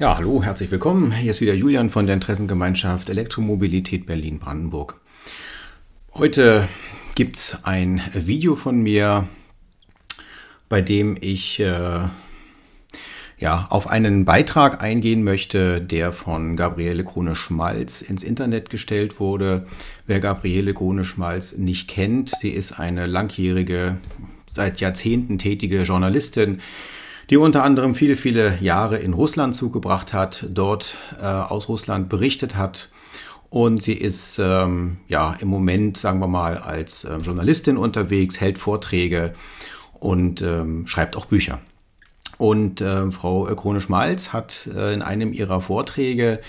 Ja, hallo, herzlich willkommen. Hier ist wieder Julian von der Interessengemeinschaft Elektromobilität Berlin-Brandenburg. Heute gibt es ein Video von mir, bei dem ich äh, ja, auf einen Beitrag eingehen möchte, der von Gabriele Krone-Schmalz ins Internet gestellt wurde. Wer Gabriele Krone-Schmalz nicht kennt, sie ist eine langjährige, seit Jahrzehnten tätige Journalistin, die unter anderem viele, viele Jahre in Russland zugebracht hat, dort äh, aus Russland berichtet hat. Und sie ist ähm, ja im Moment, sagen wir mal, als äh, Journalistin unterwegs, hält Vorträge und ähm, schreibt auch Bücher. Und äh, Frau Krone-Schmalz hat äh, in einem ihrer Vorträge,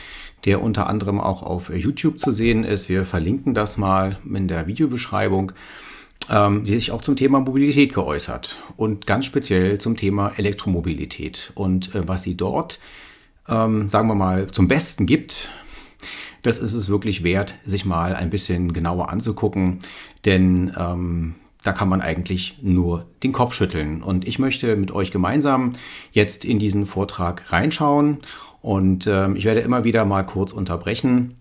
der unter anderem auch auf YouTube zu sehen ist, wir verlinken das mal in der Videobeschreibung, ähm, die sich auch zum Thema Mobilität geäußert und ganz speziell zum Thema Elektromobilität und äh, was sie dort, ähm, sagen wir mal, zum Besten gibt. Das ist es wirklich wert, sich mal ein bisschen genauer anzugucken, denn ähm, da kann man eigentlich nur den Kopf schütteln. Und ich möchte mit euch gemeinsam jetzt in diesen Vortrag reinschauen und äh, ich werde immer wieder mal kurz unterbrechen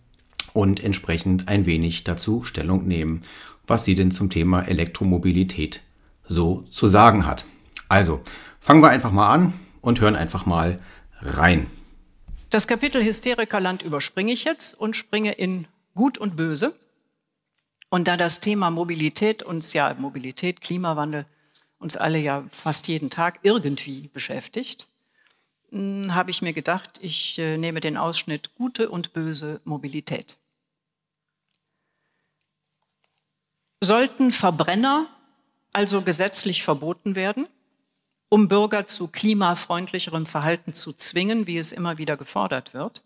und entsprechend ein wenig dazu Stellung nehmen was sie denn zum Thema Elektromobilität so zu sagen hat. Also, fangen wir einfach mal an und hören einfach mal rein. Das Kapitel Hysterikerland überspringe ich jetzt und springe in Gut und Böse. Und da das Thema Mobilität uns ja, Mobilität, Klimawandel, uns alle ja fast jeden Tag irgendwie beschäftigt, hm, habe ich mir gedacht, ich äh, nehme den Ausschnitt gute und böse Mobilität. Sollten Verbrenner also gesetzlich verboten werden, um Bürger zu klimafreundlicherem Verhalten zu zwingen, wie es immer wieder gefordert wird?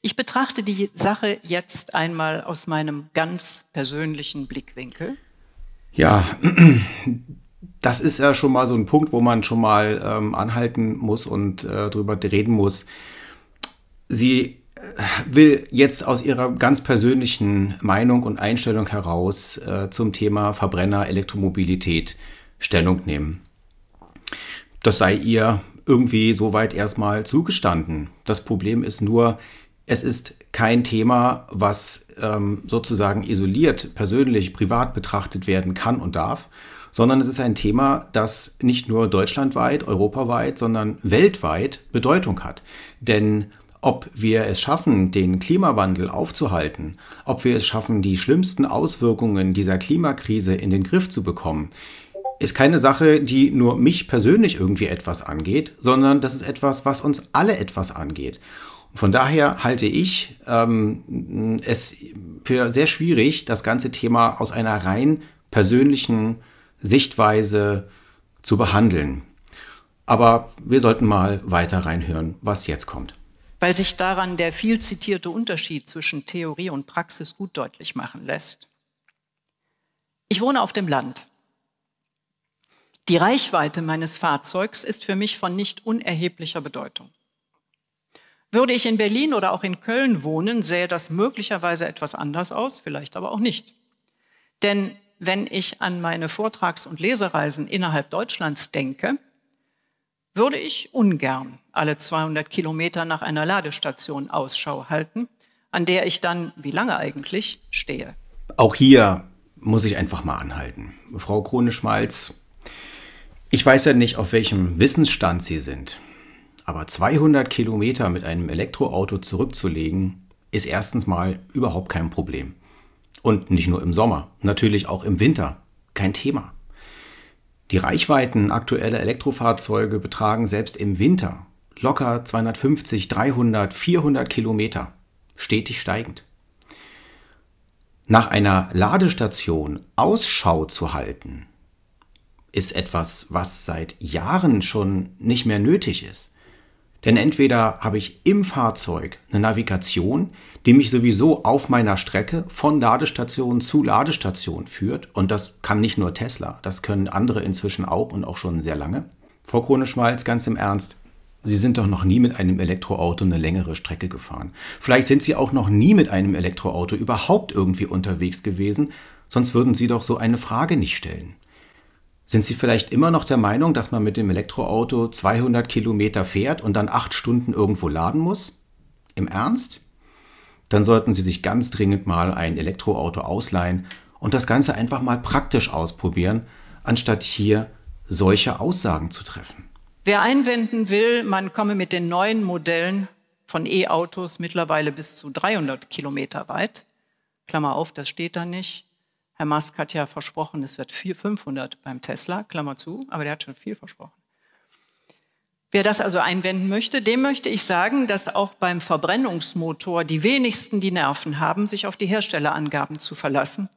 Ich betrachte die Sache jetzt einmal aus meinem ganz persönlichen Blickwinkel. Ja, das ist ja schon mal so ein Punkt, wo man schon mal ähm, anhalten muss und äh, drüber reden muss. Sie will jetzt aus Ihrer ganz persönlichen Meinung und Einstellung heraus äh, zum Thema Verbrenner, Elektromobilität Stellung nehmen. Das sei ihr irgendwie soweit erstmal zugestanden. Das Problem ist nur, es ist kein Thema, was ähm, sozusagen isoliert, persönlich, privat betrachtet werden kann und darf, sondern es ist ein Thema, das nicht nur deutschlandweit, europaweit, sondern weltweit Bedeutung hat. Denn ob wir es schaffen, den Klimawandel aufzuhalten, ob wir es schaffen, die schlimmsten Auswirkungen dieser Klimakrise in den Griff zu bekommen, ist keine Sache, die nur mich persönlich irgendwie etwas angeht, sondern das ist etwas, was uns alle etwas angeht. von daher halte ich ähm, es für sehr schwierig, das ganze Thema aus einer rein persönlichen Sichtweise zu behandeln. Aber wir sollten mal weiter reinhören, was jetzt kommt weil sich daran der viel zitierte Unterschied zwischen Theorie und Praxis gut deutlich machen lässt. Ich wohne auf dem Land. Die Reichweite meines Fahrzeugs ist für mich von nicht unerheblicher Bedeutung. Würde ich in Berlin oder auch in Köln wohnen, sähe das möglicherweise etwas anders aus, vielleicht aber auch nicht. Denn wenn ich an meine Vortrags- und Lesereisen innerhalb Deutschlands denke, würde ich ungern alle 200 Kilometer nach einer Ladestation Ausschau halten, an der ich dann, wie lange eigentlich, stehe. Auch hier muss ich einfach mal anhalten. Frau Krone-Schmalz, ich weiß ja nicht, auf welchem Wissensstand Sie sind, aber 200 Kilometer mit einem Elektroauto zurückzulegen, ist erstens mal überhaupt kein Problem. Und nicht nur im Sommer, natürlich auch im Winter. Kein Thema. Die Reichweiten aktueller Elektrofahrzeuge betragen selbst im Winter locker 250, 300, 400 Kilometer, stetig steigend. Nach einer Ladestation Ausschau zu halten, ist etwas, was seit Jahren schon nicht mehr nötig ist. Denn entweder habe ich im Fahrzeug eine Navigation, die mich sowieso auf meiner Strecke von Ladestation zu Ladestation führt. Und das kann nicht nur Tesla, das können andere inzwischen auch und auch schon sehr lange. Frau Krone-Schmalz, ganz im Ernst, Sie sind doch noch nie mit einem Elektroauto eine längere Strecke gefahren. Vielleicht sind Sie auch noch nie mit einem Elektroauto überhaupt irgendwie unterwegs gewesen, sonst würden Sie doch so eine Frage nicht stellen. Sind Sie vielleicht immer noch der Meinung, dass man mit dem Elektroauto 200 Kilometer fährt und dann acht Stunden irgendwo laden muss? Im Ernst? Dann sollten Sie sich ganz dringend mal ein Elektroauto ausleihen und das Ganze einfach mal praktisch ausprobieren, anstatt hier solche Aussagen zu treffen. Wer einwenden will, man komme mit den neuen Modellen von E-Autos mittlerweile bis zu 300 Kilometer weit, Klammer auf, das steht da nicht, Herr Musk hat ja versprochen, es wird 500 beim Tesla, Klammer zu, aber der hat schon viel versprochen. Wer das also einwenden möchte, dem möchte ich sagen, dass auch beim Verbrennungsmotor die wenigsten die Nerven haben, sich auf die Herstellerangaben zu verlassen,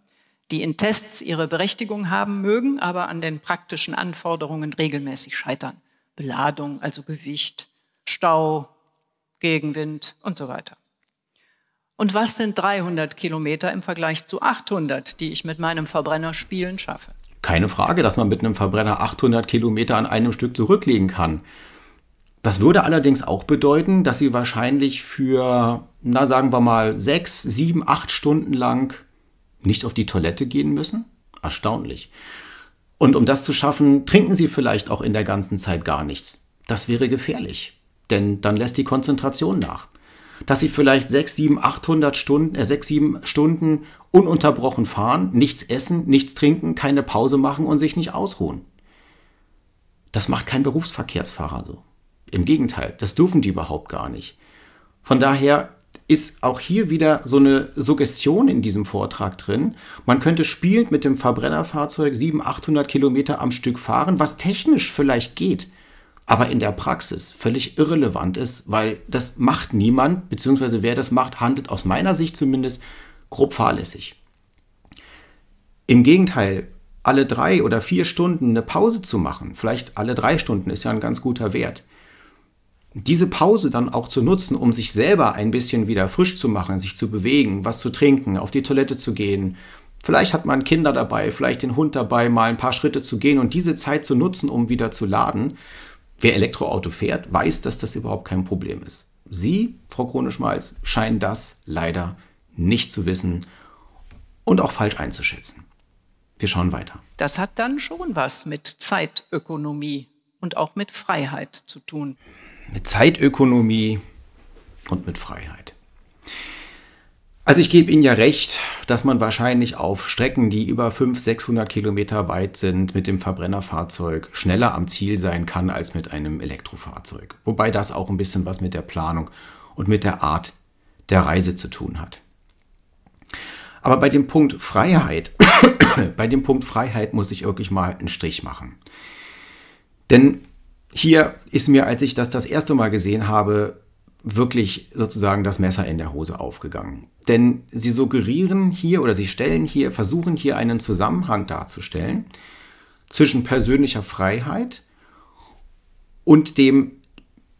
die in Tests ihre Berechtigung haben mögen, aber an den praktischen Anforderungen regelmäßig scheitern. Beladung, also Gewicht, Stau, Gegenwind und so weiter. Und was sind 300 Kilometer im Vergleich zu 800, die ich mit meinem Verbrenner spielen schaffe? Keine Frage, dass man mit einem Verbrenner 800 Kilometer an einem Stück zurücklegen kann. Das würde allerdings auch bedeuten, dass sie wahrscheinlich für, na sagen wir mal, sechs, sieben, acht Stunden lang nicht auf die Toilette gehen müssen? Erstaunlich. Und um das zu schaffen, trinken sie vielleicht auch in der ganzen Zeit gar nichts. Das wäre gefährlich, denn dann lässt die Konzentration nach dass sie vielleicht 6, 7, 800 Stunden, äh, 6, 7 Stunden ununterbrochen fahren, nichts essen, nichts trinken, keine Pause machen und sich nicht ausruhen. Das macht kein Berufsverkehrsfahrer so. Im Gegenteil, das dürfen die überhaupt gar nicht. Von daher ist auch hier wieder so eine Suggestion in diesem Vortrag drin. Man könnte spielend mit dem Verbrennerfahrzeug 700, 800 Kilometer am Stück fahren, was technisch vielleicht geht aber in der Praxis völlig irrelevant ist, weil das macht niemand, beziehungsweise wer das macht, handelt aus meiner Sicht zumindest grob fahrlässig. Im Gegenteil, alle drei oder vier Stunden eine Pause zu machen, vielleicht alle drei Stunden ist ja ein ganz guter Wert. Diese Pause dann auch zu nutzen, um sich selber ein bisschen wieder frisch zu machen, sich zu bewegen, was zu trinken, auf die Toilette zu gehen. Vielleicht hat man Kinder dabei, vielleicht den Hund dabei, mal ein paar Schritte zu gehen und diese Zeit zu nutzen, um wieder zu laden Wer Elektroauto fährt, weiß, dass das überhaupt kein Problem ist. Sie, Frau Kroneschmalz, scheinen das leider nicht zu wissen und auch falsch einzuschätzen. Wir schauen weiter. Das hat dann schon was mit Zeitökonomie und auch mit Freiheit zu tun. Mit Zeitökonomie und mit Freiheit. Also ich gebe Ihnen ja recht, dass man wahrscheinlich auf Strecken, die über 500, 600 Kilometer weit sind, mit dem Verbrennerfahrzeug schneller am Ziel sein kann als mit einem Elektrofahrzeug. Wobei das auch ein bisschen was mit der Planung und mit der Art der Reise zu tun hat. Aber bei dem Punkt Freiheit, bei dem Punkt Freiheit muss ich wirklich mal einen Strich machen. Denn hier ist mir, als ich das das erste Mal gesehen habe, wirklich sozusagen das Messer in der Hose aufgegangen. Denn sie suggerieren hier oder sie stellen hier, versuchen hier einen Zusammenhang darzustellen zwischen persönlicher Freiheit und dem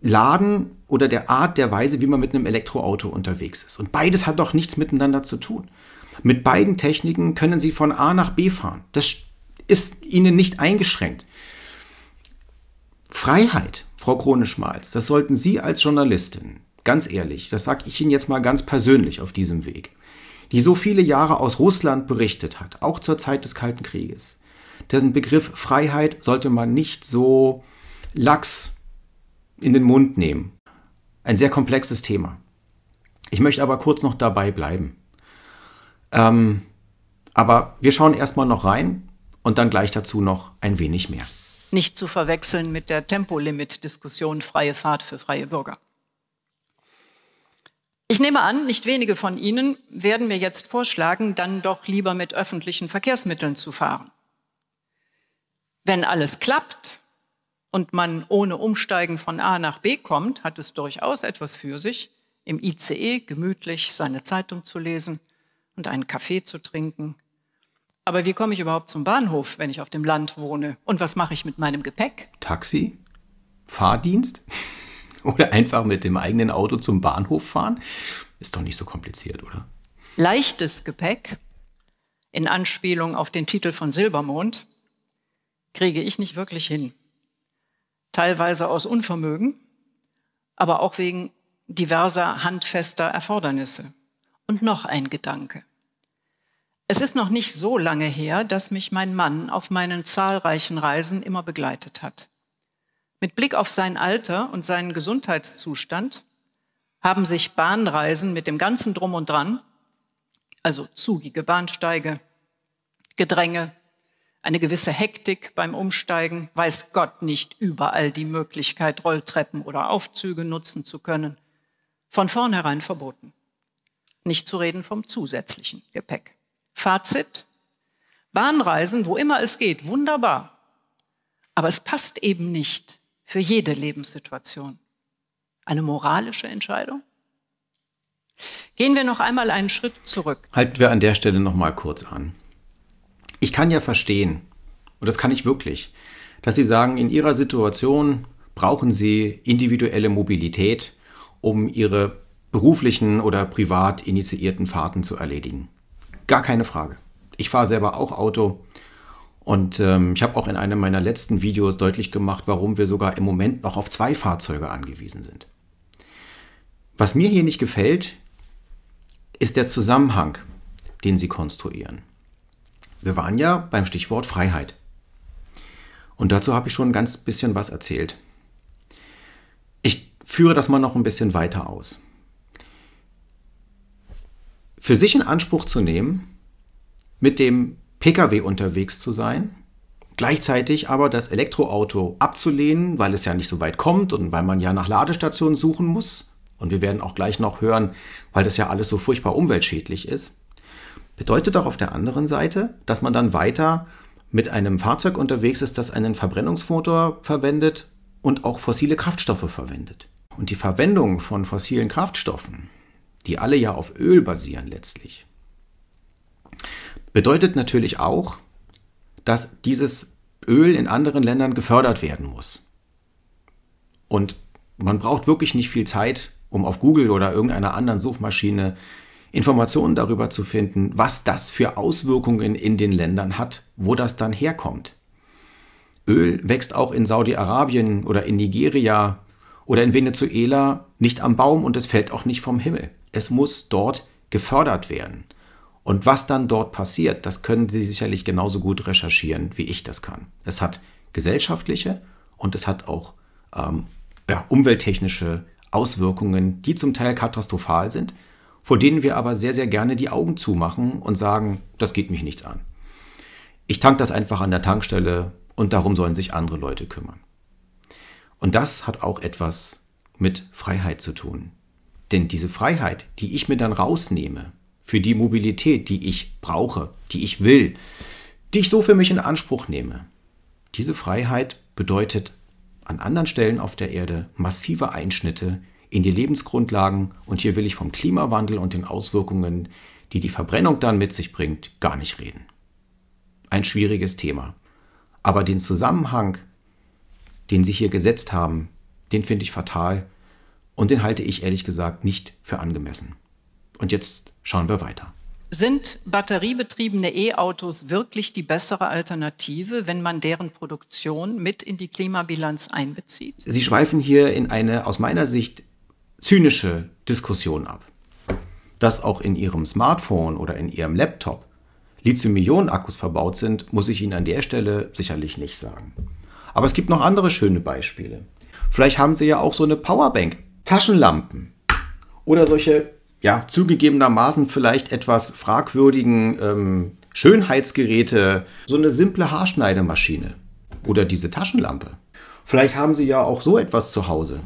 Laden oder der Art der Weise, wie man mit einem Elektroauto unterwegs ist. Und beides hat doch nichts miteinander zu tun. Mit beiden Techniken können Sie von A nach B fahren. Das ist Ihnen nicht eingeschränkt. Freiheit Frau Kroneschmalz, das sollten Sie als Journalistin, ganz ehrlich, das sage ich Ihnen jetzt mal ganz persönlich auf diesem Weg, die so viele Jahre aus Russland berichtet hat, auch zur Zeit des Kalten Krieges, dessen Begriff Freiheit sollte man nicht so lax in den Mund nehmen. Ein sehr komplexes Thema. Ich möchte aber kurz noch dabei bleiben. Ähm, aber wir schauen erstmal noch rein und dann gleich dazu noch ein wenig mehr nicht zu verwechseln mit der Tempolimit-Diskussion freie Fahrt für freie Bürger. Ich nehme an, nicht wenige von Ihnen werden mir jetzt vorschlagen, dann doch lieber mit öffentlichen Verkehrsmitteln zu fahren. Wenn alles klappt und man ohne Umsteigen von A nach B kommt, hat es durchaus etwas für sich, im ICE gemütlich seine Zeitung zu lesen und einen Kaffee zu trinken aber wie komme ich überhaupt zum Bahnhof, wenn ich auf dem Land wohne? Und was mache ich mit meinem Gepäck? Taxi? Fahrdienst? oder einfach mit dem eigenen Auto zum Bahnhof fahren? Ist doch nicht so kompliziert, oder? Leichtes Gepäck, in Anspielung auf den Titel von Silbermond, kriege ich nicht wirklich hin. Teilweise aus Unvermögen, aber auch wegen diverser handfester Erfordernisse. Und noch ein Gedanke. Es ist noch nicht so lange her, dass mich mein Mann auf meinen zahlreichen Reisen immer begleitet hat. Mit Blick auf sein Alter und seinen Gesundheitszustand haben sich Bahnreisen mit dem ganzen Drum und Dran, also zugige Bahnsteige, Gedränge, eine gewisse Hektik beim Umsteigen, weiß Gott nicht überall die Möglichkeit, Rolltreppen oder Aufzüge nutzen zu können, von vornherein verboten. Nicht zu reden vom zusätzlichen Gepäck. Fazit, Bahnreisen, wo immer es geht, wunderbar. Aber es passt eben nicht für jede Lebenssituation. Eine moralische Entscheidung? Gehen wir noch einmal einen Schritt zurück. Halten wir an der Stelle noch mal kurz an. Ich kann ja verstehen, und das kann ich wirklich, dass Sie sagen, in Ihrer Situation brauchen Sie individuelle Mobilität, um Ihre beruflichen oder privat initiierten Fahrten zu erledigen. Gar keine Frage. Ich fahre selber auch Auto. Und ähm, ich habe auch in einem meiner letzten Videos deutlich gemacht, warum wir sogar im Moment noch auf zwei Fahrzeuge angewiesen sind. Was mir hier nicht gefällt, ist der Zusammenhang, den sie konstruieren. Wir waren ja beim Stichwort Freiheit. Und dazu habe ich schon ein ganz bisschen was erzählt. Ich führe das mal noch ein bisschen weiter aus für sich in Anspruch zu nehmen, mit dem Pkw unterwegs zu sein, gleichzeitig aber das Elektroauto abzulehnen, weil es ja nicht so weit kommt und weil man ja nach Ladestationen suchen muss. Und wir werden auch gleich noch hören, weil das ja alles so furchtbar umweltschädlich ist. Bedeutet auch auf der anderen Seite, dass man dann weiter mit einem Fahrzeug unterwegs ist, das einen Verbrennungsmotor verwendet und auch fossile Kraftstoffe verwendet. Und die Verwendung von fossilen Kraftstoffen die alle ja auf Öl basieren letztlich. Bedeutet natürlich auch, dass dieses Öl in anderen Ländern gefördert werden muss. Und man braucht wirklich nicht viel Zeit, um auf Google oder irgendeiner anderen Suchmaschine Informationen darüber zu finden, was das für Auswirkungen in den Ländern hat, wo das dann herkommt. Öl wächst auch in Saudi-Arabien oder in Nigeria oder in Venezuela nicht am Baum und es fällt auch nicht vom Himmel es muss dort gefördert werden. Und was dann dort passiert, das können Sie sicherlich genauso gut recherchieren, wie ich das kann. Es hat gesellschaftliche und es hat auch ähm, ja, umwelttechnische Auswirkungen, die zum Teil katastrophal sind, vor denen wir aber sehr, sehr gerne die Augen zumachen und sagen, das geht mich nichts an. Ich tank das einfach an der Tankstelle und darum sollen sich andere Leute kümmern. Und das hat auch etwas mit Freiheit zu tun. Denn diese Freiheit, die ich mir dann rausnehme, für die Mobilität, die ich brauche, die ich will, die ich so für mich in Anspruch nehme, diese Freiheit bedeutet an anderen Stellen auf der Erde massive Einschnitte in die Lebensgrundlagen und hier will ich vom Klimawandel und den Auswirkungen, die die Verbrennung dann mit sich bringt, gar nicht reden. Ein schwieriges Thema. Aber den Zusammenhang, den Sie hier gesetzt haben, den finde ich fatal und den halte ich ehrlich gesagt nicht für angemessen. Und jetzt schauen wir weiter. Sind batteriebetriebene E-Autos wirklich die bessere Alternative, wenn man deren Produktion mit in die Klimabilanz einbezieht? Sie schweifen hier in eine aus meiner Sicht zynische Diskussion ab. Dass auch in Ihrem Smartphone oder in Ihrem Laptop Lithium-Ionen-Akkus verbaut sind, muss ich Ihnen an der Stelle sicherlich nicht sagen. Aber es gibt noch andere schöne Beispiele. Vielleicht haben Sie ja auch so eine Powerbank Taschenlampen oder solche, ja, zugegebenermaßen vielleicht etwas fragwürdigen ähm, Schönheitsgeräte, so eine simple Haarschneidemaschine oder diese Taschenlampe. Vielleicht haben Sie ja auch so etwas zu Hause.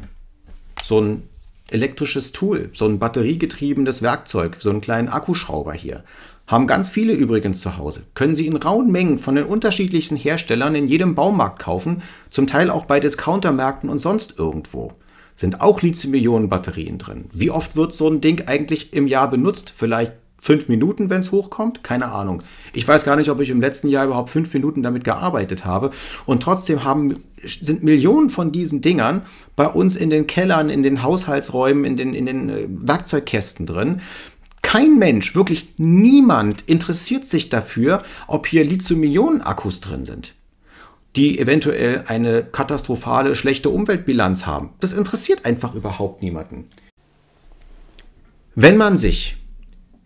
So ein elektrisches Tool, so ein batteriegetriebenes Werkzeug, so einen kleinen Akkuschrauber hier. Haben ganz viele übrigens zu Hause. Können Sie in rauen Mengen von den unterschiedlichsten Herstellern in jedem Baumarkt kaufen, zum Teil auch bei Discountermärkten und sonst irgendwo sind auch Lithium-Ionen-Batterien drin. Wie oft wird so ein Ding eigentlich im Jahr benutzt? Vielleicht fünf Minuten, wenn es hochkommt? Keine Ahnung. Ich weiß gar nicht, ob ich im letzten Jahr überhaupt fünf Minuten damit gearbeitet habe. Und trotzdem haben, sind Millionen von diesen Dingern bei uns in den Kellern, in den Haushaltsräumen, in den, in den äh, Werkzeugkästen drin. Kein Mensch, wirklich niemand interessiert sich dafür, ob hier Lithium-Ionen-Akkus drin sind die eventuell eine katastrophale, schlechte Umweltbilanz haben. Das interessiert einfach überhaupt niemanden. Wenn man sich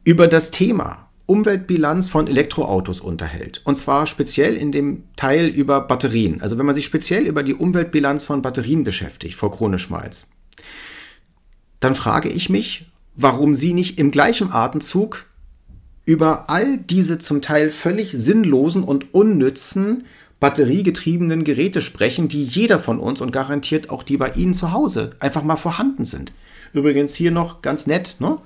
über das Thema Umweltbilanz von Elektroautos unterhält, und zwar speziell in dem Teil über Batterien, also wenn man sich speziell über die Umweltbilanz von Batterien beschäftigt, Frau Krone-Schmalz, dann frage ich mich, warum Sie nicht im gleichen Atemzug über all diese zum Teil völlig sinnlosen und unnützen batteriegetriebenen Geräte sprechen, die jeder von uns und garantiert auch die bei Ihnen zu Hause einfach mal vorhanden sind. Übrigens hier noch ganz nett, ne?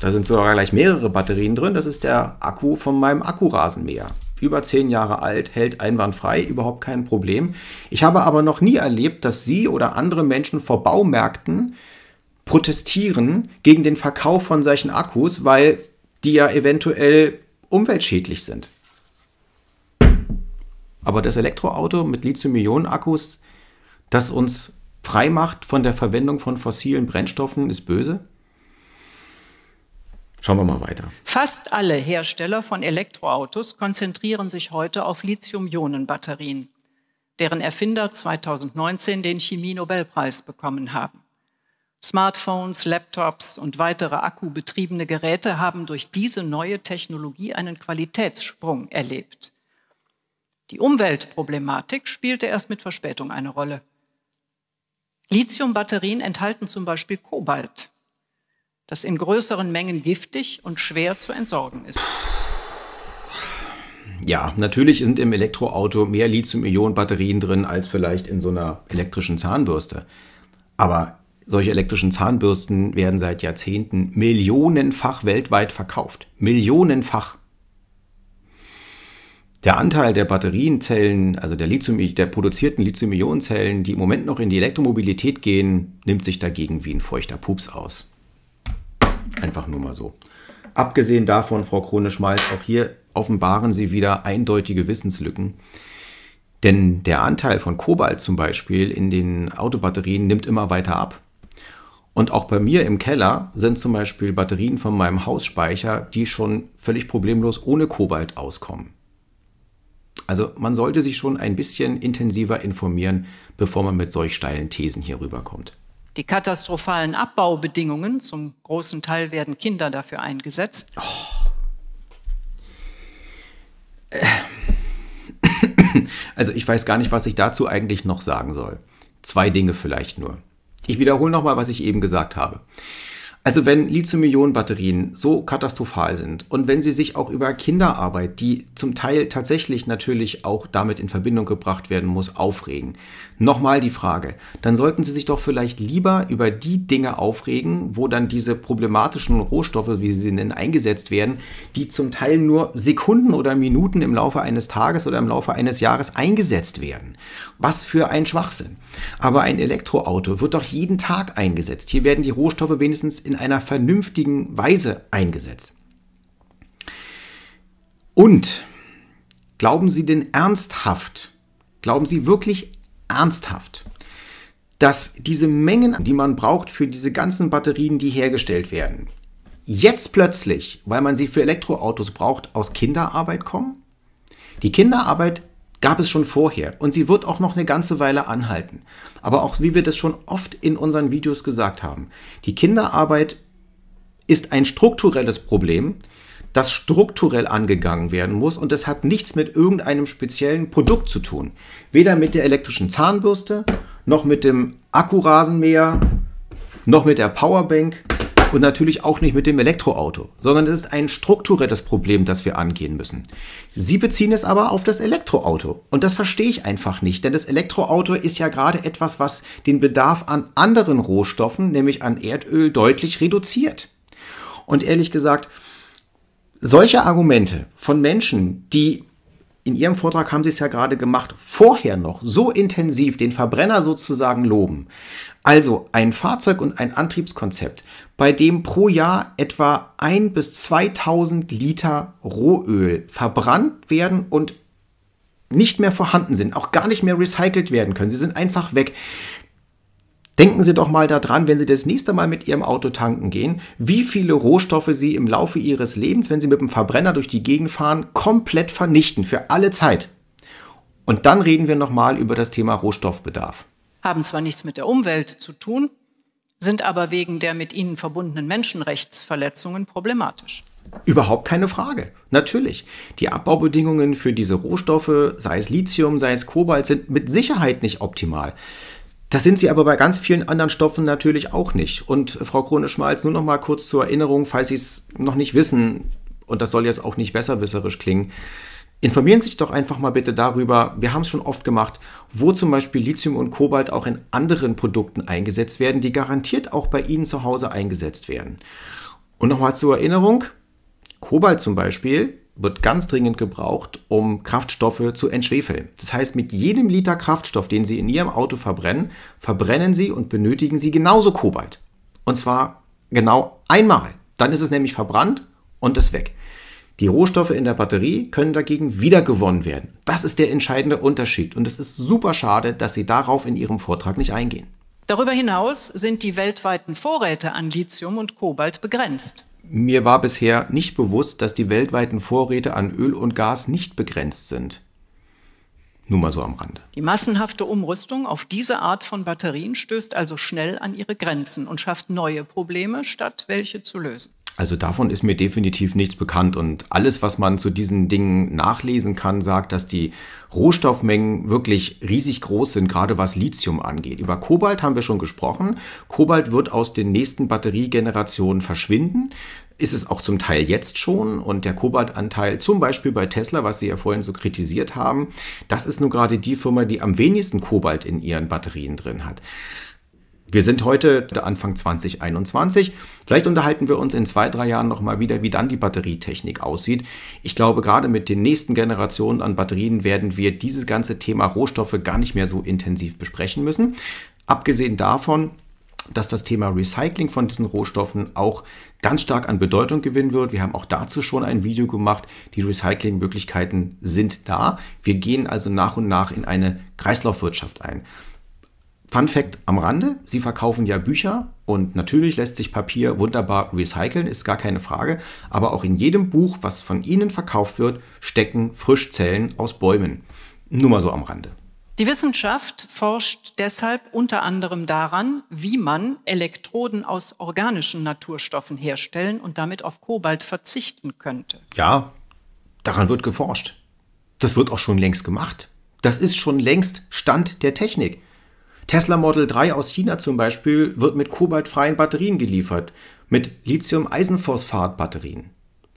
Da sind sogar gleich mehrere Batterien drin. Das ist der Akku von meinem Akkurasenmäher. Über zehn Jahre alt, hält einwandfrei, überhaupt kein Problem. Ich habe aber noch nie erlebt, dass Sie oder andere Menschen vor Baumärkten protestieren gegen den Verkauf von solchen Akkus, weil die ja eventuell umweltschädlich sind. Aber das Elektroauto mit Lithium-Ionen-Akkus, das uns frei macht von der Verwendung von fossilen Brennstoffen, ist böse? Schauen wir mal weiter. Fast alle Hersteller von Elektroautos konzentrieren sich heute auf Lithium-Ionen-Batterien, deren Erfinder 2019 den Chemie-Nobelpreis bekommen haben. Smartphones, Laptops und weitere akkubetriebene Geräte haben durch diese neue Technologie einen Qualitätssprung erlebt. Die Umweltproblematik spielte erst mit Verspätung eine Rolle. Lithiumbatterien enthalten zum Beispiel Kobalt, das in größeren Mengen giftig und schwer zu entsorgen ist. Ja, natürlich sind im Elektroauto mehr Lithium-Ionen-Batterien drin als vielleicht in so einer elektrischen Zahnbürste. Aber solche elektrischen Zahnbürsten werden seit Jahrzehnten millionenfach weltweit verkauft. Millionenfach der Anteil der Batterienzellen, also der, Lithium, der produzierten Lithium-Ionen-Zellen, die im Moment noch in die Elektromobilität gehen, nimmt sich dagegen wie ein feuchter Pups aus. Einfach nur mal so. Abgesehen davon, Frau Krone-Schmalz, auch hier offenbaren Sie wieder eindeutige Wissenslücken. Denn der Anteil von Kobalt zum Beispiel in den Autobatterien nimmt immer weiter ab. Und auch bei mir im Keller sind zum Beispiel Batterien von meinem Hausspeicher, die schon völlig problemlos ohne Kobalt auskommen. Also man sollte sich schon ein bisschen intensiver informieren, bevor man mit solch steilen Thesen hier rüberkommt. Die katastrophalen Abbaubedingungen, zum großen Teil werden Kinder dafür eingesetzt. Oh. Äh. Also ich weiß gar nicht, was ich dazu eigentlich noch sagen soll. Zwei Dinge vielleicht nur. Ich wiederhole nochmal, was ich eben gesagt habe. Also wenn Lithium-Ionen-Batterien so katastrophal sind und wenn sie sich auch über Kinderarbeit, die zum Teil tatsächlich natürlich auch damit in Verbindung gebracht werden muss, aufregen, Nochmal die Frage, dann sollten Sie sich doch vielleicht lieber über die Dinge aufregen, wo dann diese problematischen Rohstoffe, wie Sie sie nennen, eingesetzt werden, die zum Teil nur Sekunden oder Minuten im Laufe eines Tages oder im Laufe eines Jahres eingesetzt werden. Was für ein Schwachsinn. Aber ein Elektroauto wird doch jeden Tag eingesetzt. Hier werden die Rohstoffe wenigstens in einer vernünftigen Weise eingesetzt. Und glauben Sie denn ernsthaft, glauben Sie wirklich ernsthaft, dass diese Mengen, die man braucht für diese ganzen Batterien, die hergestellt werden, jetzt plötzlich, weil man sie für Elektroautos braucht, aus Kinderarbeit kommen? Die Kinderarbeit gab es schon vorher und sie wird auch noch eine ganze Weile anhalten. Aber auch wie wir das schon oft in unseren Videos gesagt haben, die Kinderarbeit ist ein strukturelles Problem, das strukturell angegangen werden muss und das hat nichts mit irgendeinem speziellen Produkt zu tun. Weder mit der elektrischen Zahnbürste, noch mit dem Akkurasenmäher, noch mit der Powerbank und natürlich auch nicht mit dem Elektroauto, sondern es ist ein strukturelles Problem, das wir angehen müssen. Sie beziehen es aber auf das Elektroauto und das verstehe ich einfach nicht, denn das Elektroauto ist ja gerade etwas, was den Bedarf an anderen Rohstoffen, nämlich an Erdöl, deutlich reduziert. Und ehrlich gesagt, solche Argumente von Menschen, die in Ihrem Vortrag haben Sie es ja gerade gemacht, vorher noch so intensiv den Verbrenner sozusagen loben. Also ein Fahrzeug und ein Antriebskonzept, bei dem pro Jahr etwa 1 bis 2000 Liter Rohöl verbrannt werden und nicht mehr vorhanden sind, auch gar nicht mehr recycelt werden können. Sie sind einfach weg. Denken Sie doch mal daran, wenn Sie das nächste Mal mit Ihrem Auto tanken gehen, wie viele Rohstoffe Sie im Laufe Ihres Lebens, wenn Sie mit dem Verbrenner durch die Gegend fahren, komplett vernichten, für alle Zeit. Und dann reden wir nochmal über das Thema Rohstoffbedarf. Haben zwar nichts mit der Umwelt zu tun, sind aber wegen der mit ihnen verbundenen Menschenrechtsverletzungen problematisch. Überhaupt keine Frage. Natürlich. Die Abbaubedingungen für diese Rohstoffe, sei es Lithium, sei es Kobalt, sind mit Sicherheit nicht optimal. Das sind sie aber bei ganz vielen anderen Stoffen natürlich auch nicht. Und äh, Frau Krone-Schmalz, nur noch mal kurz zur Erinnerung, falls Sie es noch nicht wissen, und das soll jetzt auch nicht besserwisserisch klingen, Informieren Sie sich doch einfach mal bitte darüber, wir haben es schon oft gemacht, wo zum Beispiel Lithium und Kobalt auch in anderen Produkten eingesetzt werden, die garantiert auch bei Ihnen zu Hause eingesetzt werden. Und nochmal zur Erinnerung, Kobalt zum Beispiel wird ganz dringend gebraucht, um Kraftstoffe zu entschwefeln. Das heißt, mit jedem Liter Kraftstoff, den Sie in Ihrem Auto verbrennen, verbrennen Sie und benötigen Sie genauso Kobalt. Und zwar genau einmal. Dann ist es nämlich verbrannt und ist weg. Die Rohstoffe in der Batterie können dagegen wiedergewonnen werden. Das ist der entscheidende Unterschied. Und es ist super schade, dass Sie darauf in Ihrem Vortrag nicht eingehen. Darüber hinaus sind die weltweiten Vorräte an Lithium und Kobalt begrenzt. Mir war bisher nicht bewusst, dass die weltweiten Vorräte an Öl und Gas nicht begrenzt sind. Nur mal so am Rande. Die massenhafte Umrüstung auf diese Art von Batterien stößt also schnell an ihre Grenzen und schafft neue Probleme, statt welche zu lösen. Also davon ist mir definitiv nichts bekannt und alles, was man zu diesen Dingen nachlesen kann, sagt, dass die Rohstoffmengen wirklich riesig groß sind, gerade was Lithium angeht. Über Kobalt haben wir schon gesprochen. Kobalt wird aus den nächsten Batteriegenerationen verschwinden. Ist es auch zum Teil jetzt schon und der Kobaltanteil zum Beispiel bei Tesla, was Sie ja vorhin so kritisiert haben, das ist nun gerade die Firma, die am wenigsten Kobalt in ihren Batterien drin hat. Wir sind heute Anfang 2021. Vielleicht unterhalten wir uns in zwei, drei Jahren nochmal wieder, wie dann die Batterietechnik aussieht. Ich glaube, gerade mit den nächsten Generationen an Batterien werden wir dieses ganze Thema Rohstoffe gar nicht mehr so intensiv besprechen müssen. Abgesehen davon, dass das Thema Recycling von diesen Rohstoffen auch ganz stark an Bedeutung gewinnen wird. Wir haben auch dazu schon ein Video gemacht. Die Recyclingmöglichkeiten sind da. Wir gehen also nach und nach in eine Kreislaufwirtschaft ein. Fun Fact am Rande, sie verkaufen ja Bücher und natürlich lässt sich Papier wunderbar recyceln, ist gar keine Frage, aber auch in jedem Buch, was von ihnen verkauft wird, stecken Frischzellen aus Bäumen. Nur mal so am Rande. Die Wissenschaft forscht deshalb unter anderem daran, wie man Elektroden aus organischen Naturstoffen herstellen und damit auf Kobalt verzichten könnte. Ja, daran wird geforscht. Das wird auch schon längst gemacht. Das ist schon längst Stand der Technik. Tesla Model 3 aus China zum Beispiel wird mit kobaltfreien Batterien geliefert, mit Lithium-Eisenphosphat-Batterien.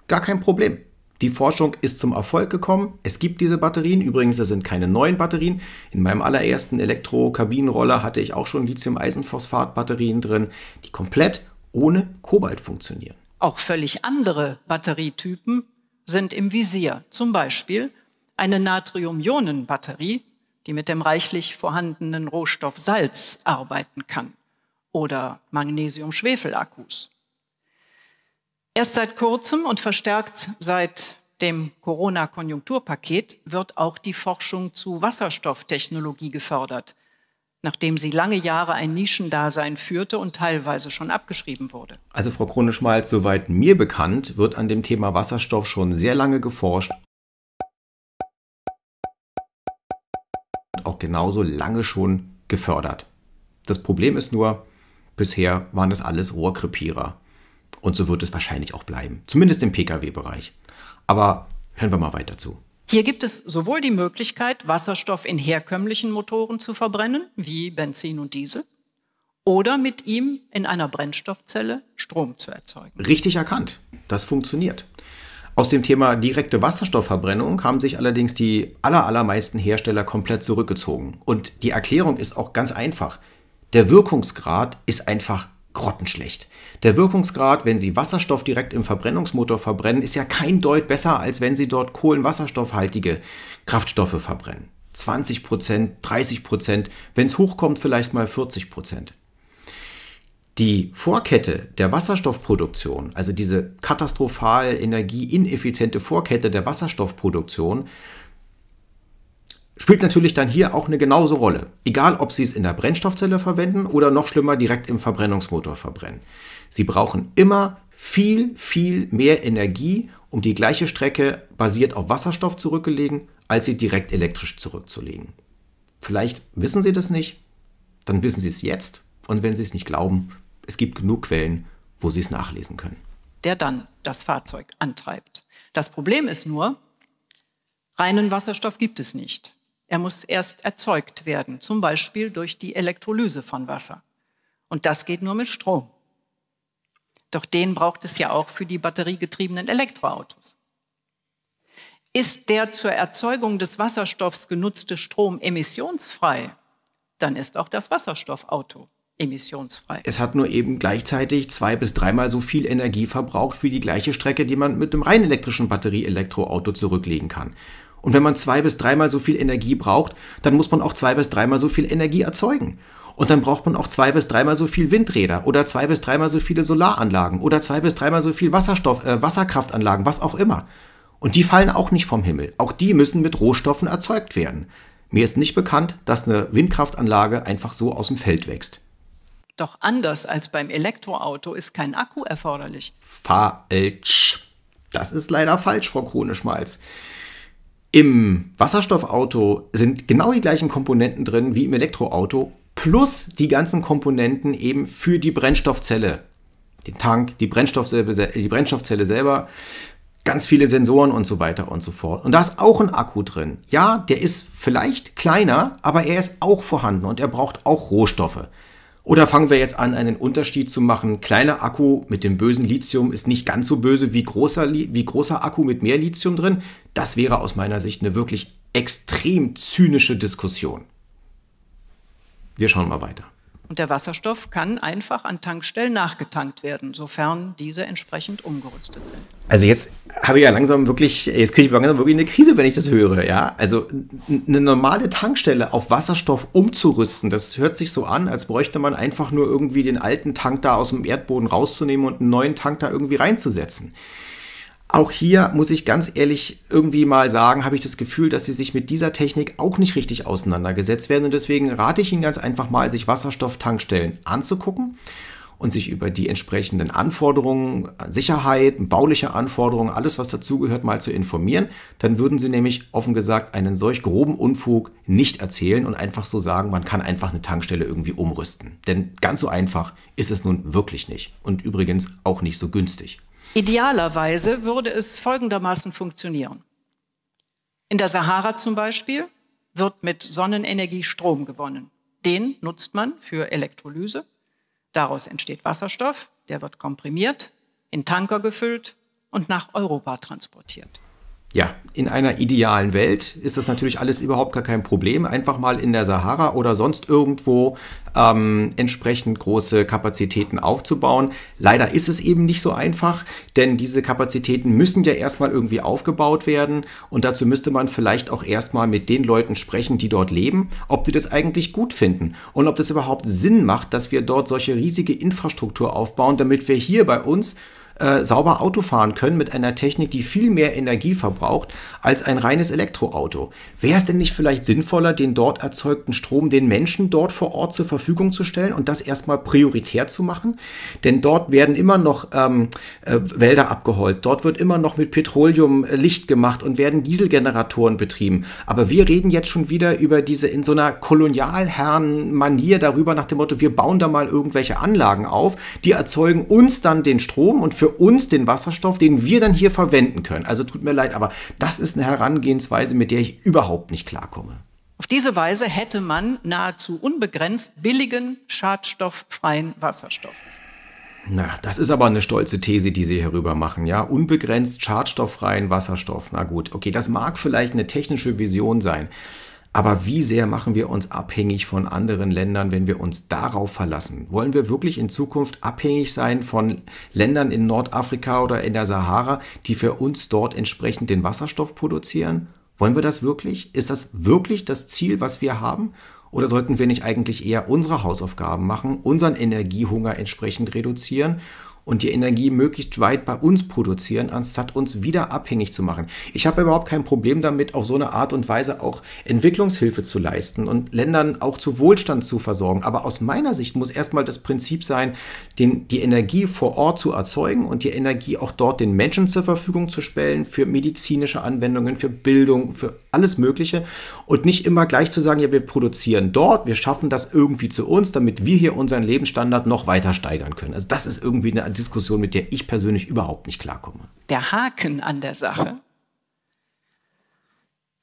Gar kein Problem. Die Forschung ist zum Erfolg gekommen. Es gibt diese Batterien. Übrigens, es sind keine neuen Batterien. In meinem allerersten Elektrokabinenroller hatte ich auch schon Lithium-Eisenphosphat-Batterien drin, die komplett ohne Kobalt funktionieren. Auch völlig andere Batterietypen sind im Visier. Zum Beispiel eine Natrium-Ionen-Batterie die mit dem reichlich vorhandenen Rohstoff Salz arbeiten kann oder Magnesium-Schwefel-Akkus. Erst seit kurzem und verstärkt seit dem Corona-Konjunkturpaket wird auch die Forschung zu Wasserstofftechnologie gefördert, nachdem sie lange Jahre ein Nischendasein führte und teilweise schon abgeschrieben wurde. Also Frau Kronischmalz, soweit mir bekannt, wird an dem Thema Wasserstoff schon sehr lange geforscht genauso lange schon gefördert. Das Problem ist nur, bisher waren das alles Rohrkrepierer. Und so wird es wahrscheinlich auch bleiben, zumindest im Pkw-Bereich. Aber hören wir mal weiter zu. Hier gibt es sowohl die Möglichkeit, Wasserstoff in herkömmlichen Motoren zu verbrennen, wie Benzin und Diesel, oder mit ihm in einer Brennstoffzelle Strom zu erzeugen. Richtig erkannt. Das funktioniert. Aus dem Thema direkte Wasserstoffverbrennung haben sich allerdings die aller, allermeisten Hersteller komplett zurückgezogen. Und die Erklärung ist auch ganz einfach. Der Wirkungsgrad ist einfach grottenschlecht. Der Wirkungsgrad, wenn Sie Wasserstoff direkt im Verbrennungsmotor verbrennen, ist ja kein Deut besser, als wenn Sie dort kohlenwasserstoffhaltige Kraftstoffe verbrennen. 20 Prozent, 30 Prozent, wenn es hochkommt, vielleicht mal 40 Prozent die Vorkette der Wasserstoffproduktion, also diese katastrophal energieineffiziente Vorkette der Wasserstoffproduktion, spielt natürlich dann hier auch eine genauso Rolle. Egal, ob Sie es in der Brennstoffzelle verwenden oder noch schlimmer direkt im Verbrennungsmotor verbrennen. Sie brauchen immer viel, viel mehr Energie, um die gleiche Strecke basiert auf Wasserstoff zurückzulegen, als sie direkt elektrisch zurückzulegen. Vielleicht wissen Sie das nicht, dann wissen Sie es jetzt und wenn Sie es nicht glauben, es gibt genug Quellen, wo Sie es nachlesen können. Der dann das Fahrzeug antreibt. Das Problem ist nur, reinen Wasserstoff gibt es nicht. Er muss erst erzeugt werden, zum Beispiel durch die Elektrolyse von Wasser. Und das geht nur mit Strom. Doch den braucht es ja auch für die batteriegetriebenen Elektroautos. Ist der zur Erzeugung des Wasserstoffs genutzte Strom emissionsfrei, dann ist auch das Wasserstoffauto emissionsfrei. Es hat nur eben gleichzeitig zwei bis dreimal so viel Energie verbraucht wie die gleiche Strecke, die man mit einem rein elektrischen Batterie-Elektroauto zurücklegen kann. Und wenn man zwei bis dreimal so viel Energie braucht, dann muss man auch zwei bis dreimal so viel Energie erzeugen. Und dann braucht man auch zwei bis dreimal so viel Windräder oder zwei bis dreimal so viele Solaranlagen oder zwei bis dreimal so viel Wasserstoff, äh, Wasserkraftanlagen, was auch immer. Und die fallen auch nicht vom Himmel. Auch die müssen mit Rohstoffen erzeugt werden. Mir ist nicht bekannt, dass eine Windkraftanlage einfach so aus dem Feld wächst. Doch anders als beim Elektroauto ist kein Akku erforderlich. Falsch. Das ist leider falsch, Frau Krone-Schmalz. Im Wasserstoffauto sind genau die gleichen Komponenten drin wie im Elektroauto, plus die ganzen Komponenten eben für die Brennstoffzelle. Den Tank, die Brennstoffzelle, die Brennstoffzelle selber, ganz viele Sensoren und so weiter und so fort. Und da ist auch ein Akku drin. Ja, der ist vielleicht kleiner, aber er ist auch vorhanden und er braucht auch Rohstoffe. Oder fangen wir jetzt an, einen Unterschied zu machen. Kleiner Akku mit dem bösen Lithium ist nicht ganz so böse wie großer, wie großer Akku mit mehr Lithium drin. Das wäre aus meiner Sicht eine wirklich extrem zynische Diskussion. Wir schauen mal weiter. Und der Wasserstoff kann einfach an Tankstellen nachgetankt werden, sofern diese entsprechend umgerüstet sind. Also jetzt habe ich ja langsam wirklich, jetzt kriege ich langsam wirklich eine Krise, wenn ich das höre, ja. Also eine normale Tankstelle auf Wasserstoff umzurüsten, das hört sich so an, als bräuchte man einfach nur irgendwie den alten Tank da aus dem Erdboden rauszunehmen und einen neuen Tank da irgendwie reinzusetzen. Auch hier muss ich ganz ehrlich irgendwie mal sagen, habe ich das Gefühl, dass sie sich mit dieser Technik auch nicht richtig auseinandergesetzt werden. Und deswegen rate ich Ihnen ganz einfach mal, sich Wasserstofftankstellen anzugucken und sich über die entsprechenden Anforderungen, Sicherheit, bauliche Anforderungen, alles was dazugehört, mal zu informieren. Dann würden Sie nämlich offen gesagt einen solch groben Unfug nicht erzählen und einfach so sagen, man kann einfach eine Tankstelle irgendwie umrüsten. Denn ganz so einfach ist es nun wirklich nicht und übrigens auch nicht so günstig. Idealerweise würde es folgendermaßen funktionieren. In der Sahara zum Beispiel wird mit Sonnenenergie Strom gewonnen. Den nutzt man für Elektrolyse. Daraus entsteht Wasserstoff, der wird komprimiert, in Tanker gefüllt und nach Europa transportiert. Ja, in einer idealen Welt ist das natürlich alles überhaupt gar kein Problem, einfach mal in der Sahara oder sonst irgendwo ähm, entsprechend große Kapazitäten aufzubauen. Leider ist es eben nicht so einfach, denn diese Kapazitäten müssen ja erstmal irgendwie aufgebaut werden und dazu müsste man vielleicht auch erstmal mit den Leuten sprechen, die dort leben, ob sie das eigentlich gut finden und ob das überhaupt Sinn macht, dass wir dort solche riesige Infrastruktur aufbauen, damit wir hier bei uns äh, sauber Auto fahren können mit einer Technik, die viel mehr Energie verbraucht als ein reines Elektroauto. Wäre es denn nicht vielleicht sinnvoller, den dort erzeugten Strom den Menschen dort vor Ort zur Verfügung zu stellen und das erstmal prioritär zu machen? Denn dort werden immer noch ähm, äh, Wälder abgeholt, dort wird immer noch mit Petroleum äh, Licht gemacht und werden Dieselgeneratoren betrieben. Aber wir reden jetzt schon wieder über diese in so einer Kolonialherren-Manier darüber nach dem Motto, wir bauen da mal irgendwelche Anlagen auf, die erzeugen uns dann den Strom und für für uns den Wasserstoff, den wir dann hier verwenden können. Also tut mir leid, aber das ist eine Herangehensweise, mit der ich überhaupt nicht klarkomme. Auf diese Weise hätte man nahezu unbegrenzt billigen, schadstofffreien Wasserstoff. Na, das ist aber eine stolze These, die Sie hierüber machen, ja? Unbegrenzt schadstofffreien Wasserstoff. Na gut, okay, das mag vielleicht eine technische Vision sein. Aber wie sehr machen wir uns abhängig von anderen Ländern, wenn wir uns darauf verlassen? Wollen wir wirklich in Zukunft abhängig sein von Ländern in Nordafrika oder in der Sahara, die für uns dort entsprechend den Wasserstoff produzieren? Wollen wir das wirklich? Ist das wirklich das Ziel, was wir haben? Oder sollten wir nicht eigentlich eher unsere Hausaufgaben machen, unseren Energiehunger entsprechend reduzieren und die Energie möglichst weit bei uns produzieren, anstatt uns wieder abhängig zu machen. Ich habe überhaupt kein Problem damit, auf so eine Art und Weise auch Entwicklungshilfe zu leisten und Ländern auch zu Wohlstand zu versorgen. Aber aus meiner Sicht muss erstmal das Prinzip sein, den, die Energie vor Ort zu erzeugen und die Energie auch dort den Menschen zur Verfügung zu stellen für medizinische Anwendungen, für Bildung, für alles Mögliche und nicht immer gleich zu sagen, ja, wir produzieren dort, wir schaffen das irgendwie zu uns, damit wir hier unseren Lebensstandard noch weiter steigern können. Also das ist irgendwie eine Diskussion, mit der ich persönlich überhaupt nicht klarkomme. Der Haken an der Sache.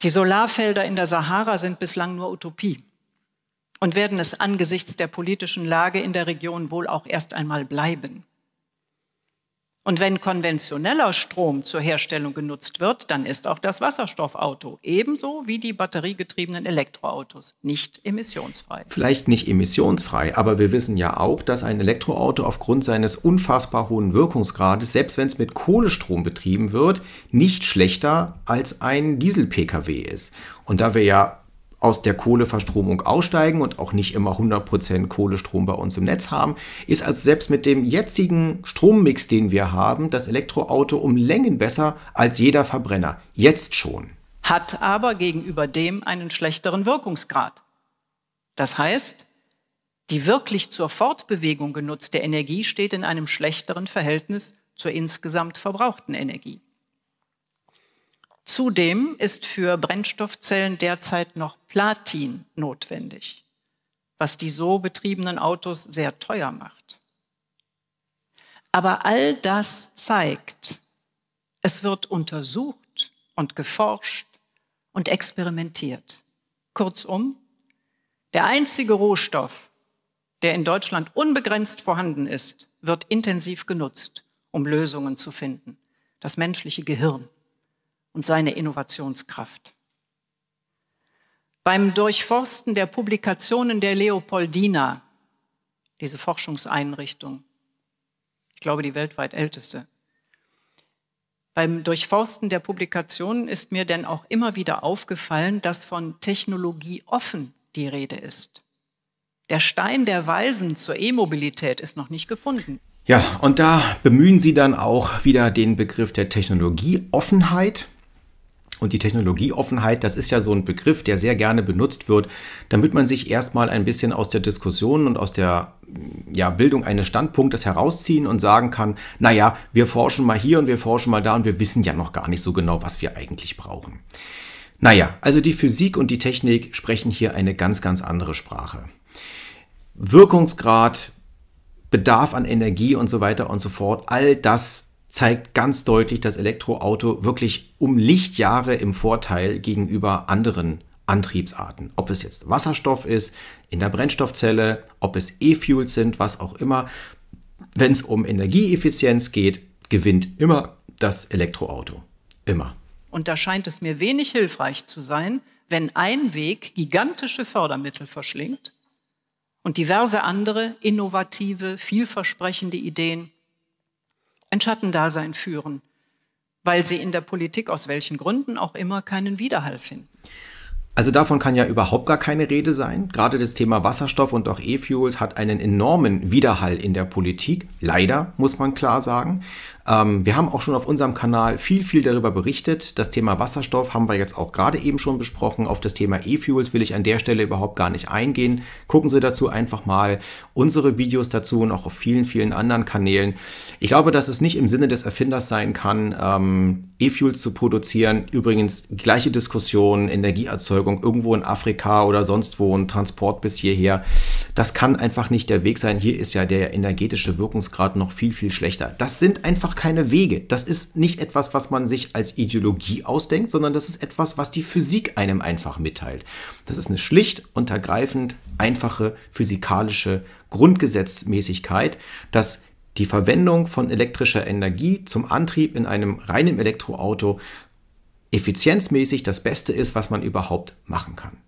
Die Solarfelder in der Sahara sind bislang nur Utopie und werden es angesichts der politischen Lage in der Region wohl auch erst einmal bleiben. Und wenn konventioneller Strom zur Herstellung genutzt wird, dann ist auch das Wasserstoffauto ebenso wie die batteriegetriebenen Elektroautos nicht emissionsfrei. Vielleicht nicht emissionsfrei, aber wir wissen ja auch, dass ein Elektroauto aufgrund seines unfassbar hohen Wirkungsgrades, selbst wenn es mit Kohlestrom betrieben wird, nicht schlechter als ein Diesel-Pkw ist. Und da wir ja aus der Kohleverstromung aussteigen und auch nicht immer 100% Kohlestrom bei uns im Netz haben, ist also selbst mit dem jetzigen Strommix, den wir haben, das Elektroauto um Längen besser als jeder Verbrenner. Jetzt schon. Hat aber gegenüber dem einen schlechteren Wirkungsgrad. Das heißt, die wirklich zur Fortbewegung genutzte Energie steht in einem schlechteren Verhältnis zur insgesamt verbrauchten Energie. Zudem ist für Brennstoffzellen derzeit noch Platin notwendig, was die so betriebenen Autos sehr teuer macht. Aber all das zeigt, es wird untersucht und geforscht und experimentiert. Kurzum, der einzige Rohstoff, der in Deutschland unbegrenzt vorhanden ist, wird intensiv genutzt, um Lösungen zu finden. Das menschliche Gehirn und seine Innovationskraft. Beim Durchforsten der Publikationen der Leopoldina, diese Forschungseinrichtung, ich glaube die weltweit älteste, beim Durchforsten der Publikationen ist mir denn auch immer wieder aufgefallen, dass von Technologie offen die Rede ist. Der Stein der Weisen zur E-Mobilität ist noch nicht gefunden. Ja, und da bemühen Sie dann auch wieder den Begriff der Technologieoffenheit. Und die Technologieoffenheit, das ist ja so ein Begriff, der sehr gerne benutzt wird, damit man sich erstmal ein bisschen aus der Diskussion und aus der ja, Bildung eines Standpunktes herausziehen und sagen kann, naja, wir forschen mal hier und wir forschen mal da und wir wissen ja noch gar nicht so genau, was wir eigentlich brauchen. Naja, also die Physik und die Technik sprechen hier eine ganz, ganz andere Sprache. Wirkungsgrad, Bedarf an Energie und so weiter und so fort, all das zeigt ganz deutlich das Elektroauto wirklich um Lichtjahre im Vorteil gegenüber anderen Antriebsarten. Ob es jetzt Wasserstoff ist, in der Brennstoffzelle, ob es E-Fuels sind, was auch immer. Wenn es um Energieeffizienz geht, gewinnt immer das Elektroauto. Immer. Und da scheint es mir wenig hilfreich zu sein, wenn ein Weg gigantische Fördermittel verschlingt und diverse andere innovative, vielversprechende Ideen ein Schattendasein führen, weil sie in der Politik aus welchen Gründen auch immer keinen Widerhall finden. Also davon kann ja überhaupt gar keine Rede sein. Gerade das Thema Wasserstoff und auch E-Fuels hat einen enormen Widerhall in der Politik. Leider muss man klar sagen. Ähm, wir haben auch schon auf unserem Kanal viel, viel darüber berichtet. Das Thema Wasserstoff haben wir jetzt auch gerade eben schon besprochen. Auf das Thema E-Fuels will ich an der Stelle überhaupt gar nicht eingehen. Gucken Sie dazu einfach mal unsere Videos dazu und auch auf vielen, vielen anderen Kanälen. Ich glaube, dass es nicht im Sinne des Erfinders sein kann, ähm, E-Fuels zu produzieren. Übrigens, gleiche Diskussion, Energieerzeugung irgendwo in Afrika oder sonst wo und Transport bis hierher. Das kann einfach nicht der Weg sein. Hier ist ja der energetische Wirkungsgrad noch viel, viel schlechter. Das sind einfach keine Wege. Das ist nicht etwas, was man sich als Ideologie ausdenkt, sondern das ist etwas, was die Physik einem einfach mitteilt. Das ist eine schlicht und ergreifend einfache physikalische Grundgesetzmäßigkeit, dass die Verwendung von elektrischer Energie zum Antrieb in einem reinen Elektroauto effizienzmäßig das Beste ist, was man überhaupt machen kann.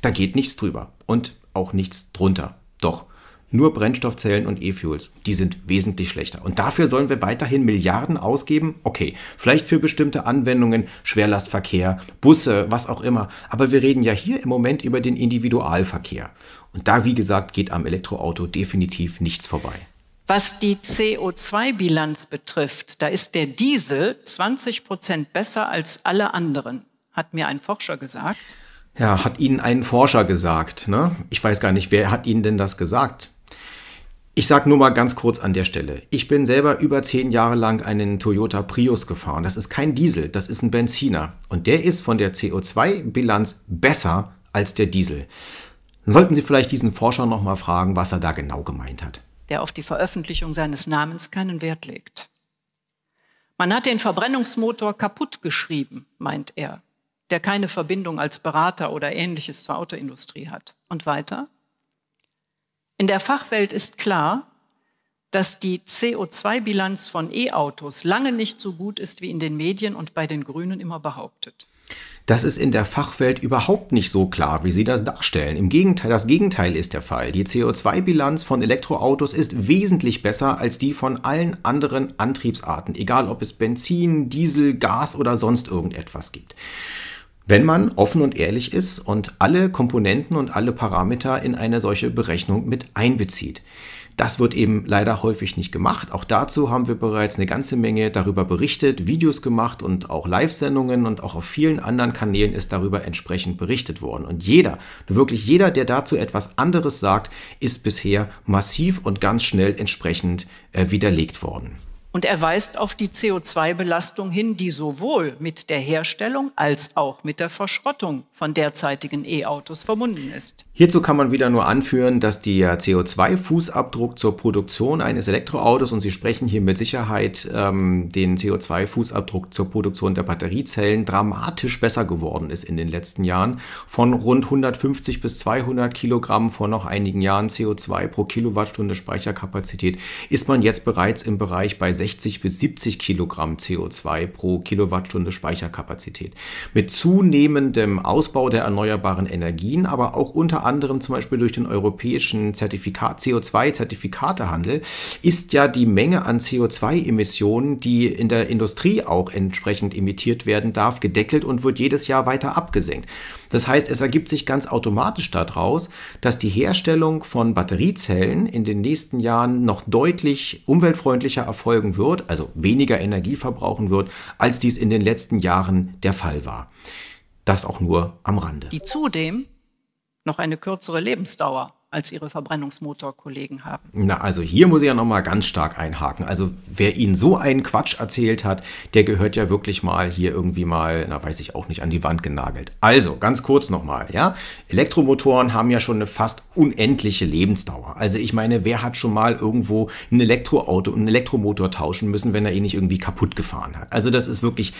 Da geht nichts drüber. Und auch nichts drunter. Doch, nur Brennstoffzellen und E-Fuels. Die sind wesentlich schlechter. Und dafür sollen wir weiterhin Milliarden ausgeben? Okay, vielleicht für bestimmte Anwendungen, Schwerlastverkehr, Busse, was auch immer. Aber wir reden ja hier im Moment über den Individualverkehr. Und da, wie gesagt, geht am Elektroauto definitiv nichts vorbei. Was die CO2-Bilanz betrifft, da ist der Diesel 20 Prozent besser als alle anderen, hat mir ein Forscher gesagt ja, hat Ihnen ein Forscher gesagt. Ne? Ich weiß gar nicht, wer hat Ihnen denn das gesagt? Ich sage nur mal ganz kurz an der Stelle. Ich bin selber über zehn Jahre lang einen Toyota Prius gefahren. Das ist kein Diesel, das ist ein Benziner. Und der ist von der CO2-Bilanz besser als der Diesel. Dann sollten Sie vielleicht diesen Forscher nochmal fragen, was er da genau gemeint hat. Der auf die Veröffentlichung seines Namens keinen Wert legt. Man hat den Verbrennungsmotor kaputt geschrieben, meint er der keine Verbindung als Berater oder ähnliches zur Autoindustrie hat. Und weiter. In der Fachwelt ist klar, dass die CO2-Bilanz von E-Autos lange nicht so gut ist, wie in den Medien und bei den Grünen immer behauptet. Das ist in der Fachwelt überhaupt nicht so klar, wie Sie das darstellen. Im Gegenteil, das Gegenteil ist der Fall. Die CO2-Bilanz von Elektroautos ist wesentlich besser als die von allen anderen Antriebsarten, egal ob es Benzin, Diesel, Gas oder sonst irgendetwas gibt wenn man offen und ehrlich ist und alle Komponenten und alle Parameter in eine solche Berechnung mit einbezieht. Das wird eben leider häufig nicht gemacht. Auch dazu haben wir bereits eine ganze Menge darüber berichtet, Videos gemacht und auch Live-Sendungen und auch auf vielen anderen Kanälen ist darüber entsprechend berichtet worden. Und jeder, wirklich jeder, der dazu etwas anderes sagt, ist bisher massiv und ganz schnell entsprechend äh, widerlegt worden. Und er weist auf die CO2-Belastung hin, die sowohl mit der Herstellung als auch mit der Verschrottung von derzeitigen E-Autos verbunden ist. Hierzu kann man wieder nur anführen, dass der CO2-Fußabdruck zur Produktion eines Elektroautos, und Sie sprechen hier mit Sicherheit ähm, den CO2-Fußabdruck zur Produktion der Batteriezellen, dramatisch besser geworden ist in den letzten Jahren. Von rund 150 bis 200 Kilogramm vor noch einigen Jahren CO2 pro Kilowattstunde Speicherkapazität ist man jetzt bereits im Bereich bei 60 bis 70 Kilogramm CO2 pro Kilowattstunde Speicherkapazität. Mit zunehmendem Ausbau der erneuerbaren Energien, aber auch unter anderem zum Beispiel durch den europäischen Zertifikat, CO2-Zertifikatehandel, ist ja die Menge an CO2-Emissionen, die in der Industrie auch entsprechend emittiert werden darf, gedeckelt und wird jedes Jahr weiter abgesenkt. Das heißt, es ergibt sich ganz automatisch daraus, dass die Herstellung von Batteriezellen in den nächsten Jahren noch deutlich umweltfreundlicher erfolgen wird, also weniger Energie verbrauchen wird, als dies in den letzten Jahren der Fall war. Das auch nur am Rande. Die zudem noch eine kürzere Lebensdauer als ihre Verbrennungsmotorkollegen haben. Na, also hier muss ich ja nochmal ganz stark einhaken. Also wer Ihnen so einen Quatsch erzählt hat, der gehört ja wirklich mal hier irgendwie mal, na weiß ich auch nicht, an die Wand genagelt. Also ganz kurz nochmal, ja. Elektromotoren haben ja schon eine fast unendliche Lebensdauer. Also ich meine, wer hat schon mal irgendwo ein Elektroauto und einen Elektromotor tauschen müssen, wenn er ihn eh nicht irgendwie kaputt gefahren hat? Also das ist wirklich,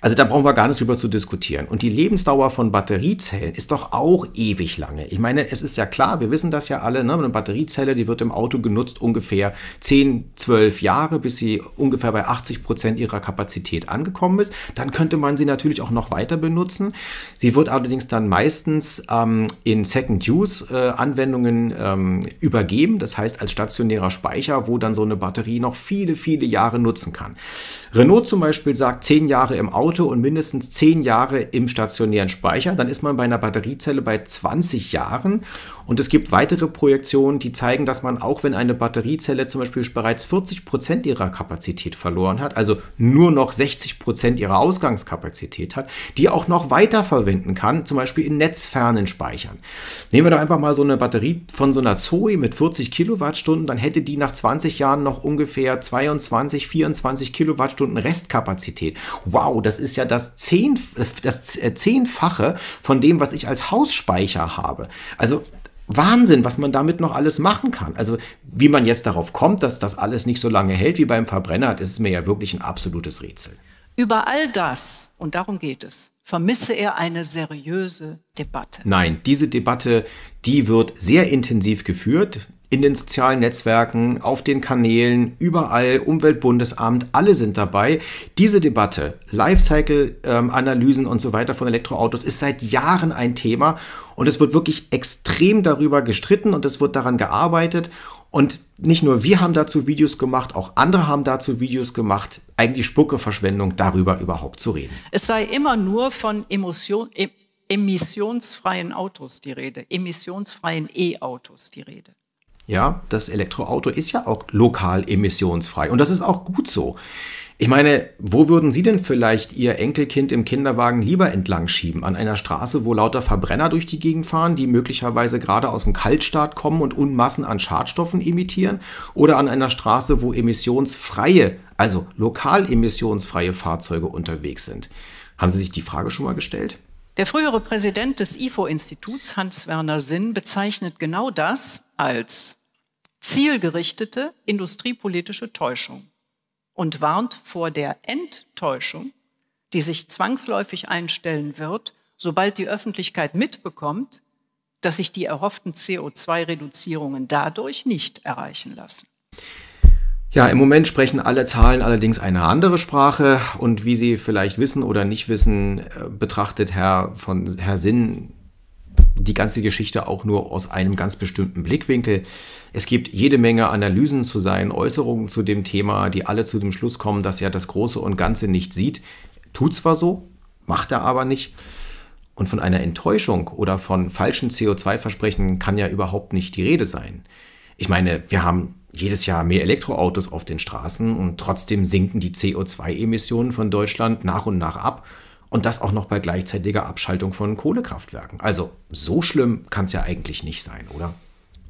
also da brauchen wir gar nicht drüber zu diskutieren. Und die Lebensdauer von Batteriezellen ist doch auch ewig lange. Ich meine, es ist ja klar, wir wissen das, das ja alle, ne? eine Batteriezelle, die wird im Auto genutzt ungefähr 10, 12 Jahre, bis sie ungefähr bei 80 Prozent ihrer Kapazität angekommen ist. Dann könnte man sie natürlich auch noch weiter benutzen. Sie wird allerdings dann meistens ähm, in Second-Use-Anwendungen ähm, übergeben, das heißt als stationärer Speicher, wo dann so eine Batterie noch viele, viele Jahre nutzen kann. Renault zum Beispiel sagt 10 Jahre im Auto und mindestens 10 Jahre im stationären Speicher. Dann ist man bei einer Batteriezelle bei 20 Jahren. Und es gibt weitere Projektionen, die zeigen, dass man auch wenn eine Batteriezelle zum Beispiel bereits 40 Prozent ihrer Kapazität verloren hat, also nur noch 60 Prozent ihrer Ausgangskapazität hat, die auch noch weiter verwenden kann, zum Beispiel in netzfernen Speichern. Nehmen wir doch einfach mal so eine Batterie von so einer Zoe mit 40 Kilowattstunden, dann hätte die nach 20 Jahren noch ungefähr 22, 24 Kilowattstunden Restkapazität. Wow, das ist ja das, Zehn, das, das äh, Zehnfache von dem, was ich als Hausspeicher habe. Also Wahnsinn, was man damit noch alles machen kann. Also wie man jetzt darauf kommt, dass das alles nicht so lange hält wie beim Verbrenner, das ist mir ja wirklich ein absolutes Rätsel. Über all das, und darum geht es, vermisse er eine seriöse Debatte. Nein, diese Debatte, die wird sehr intensiv geführt in den sozialen Netzwerken, auf den Kanälen, überall, Umweltbundesamt, alle sind dabei. Diese Debatte, Lifecycle-Analysen und so weiter von Elektroautos ist seit Jahren ein Thema und es wird wirklich extrem darüber gestritten und es wird daran gearbeitet. Und nicht nur wir haben dazu Videos gemacht, auch andere haben dazu Videos gemacht. Eigentlich Spuckeverschwendung, darüber überhaupt zu reden. Es sei immer nur von Emotion, emissionsfreien Autos die Rede, emissionsfreien E-Autos die Rede. Ja, das Elektroauto ist ja auch lokal emissionsfrei und das ist auch gut so. Ich meine, wo würden Sie denn vielleicht Ihr Enkelkind im Kinderwagen lieber entlang schieben? An einer Straße, wo lauter Verbrenner durch die Gegend fahren, die möglicherweise gerade aus dem Kaltstart kommen und Unmassen an Schadstoffen emittieren? Oder an einer Straße, wo emissionsfreie, also lokal emissionsfreie Fahrzeuge unterwegs sind? Haben Sie sich die Frage schon mal gestellt? Der frühere Präsident des IFO-Instituts, Hans-Werner Sinn, bezeichnet genau das als zielgerichtete industriepolitische Täuschung und warnt vor der Enttäuschung, die sich zwangsläufig einstellen wird, sobald die Öffentlichkeit mitbekommt, dass sich die erhofften CO2-Reduzierungen dadurch nicht erreichen lassen. Ja, im Moment sprechen alle Zahlen allerdings eine andere Sprache und wie Sie vielleicht wissen oder nicht wissen, äh, betrachtet Herr von Herr Sinn die ganze Geschichte auch nur aus einem ganz bestimmten Blickwinkel. Es gibt jede Menge Analysen zu seinen Äußerungen zu dem Thema, die alle zu dem Schluss kommen, dass er das Große und Ganze nicht sieht. Tut zwar so, macht er aber nicht. Und von einer Enttäuschung oder von falschen CO2-Versprechen kann ja überhaupt nicht die Rede sein. Ich meine, wir haben jedes Jahr mehr Elektroautos auf den Straßen und trotzdem sinken die CO2-Emissionen von Deutschland nach und nach ab und das auch noch bei gleichzeitiger Abschaltung von Kohlekraftwerken. Also so schlimm kann es ja eigentlich nicht sein, oder?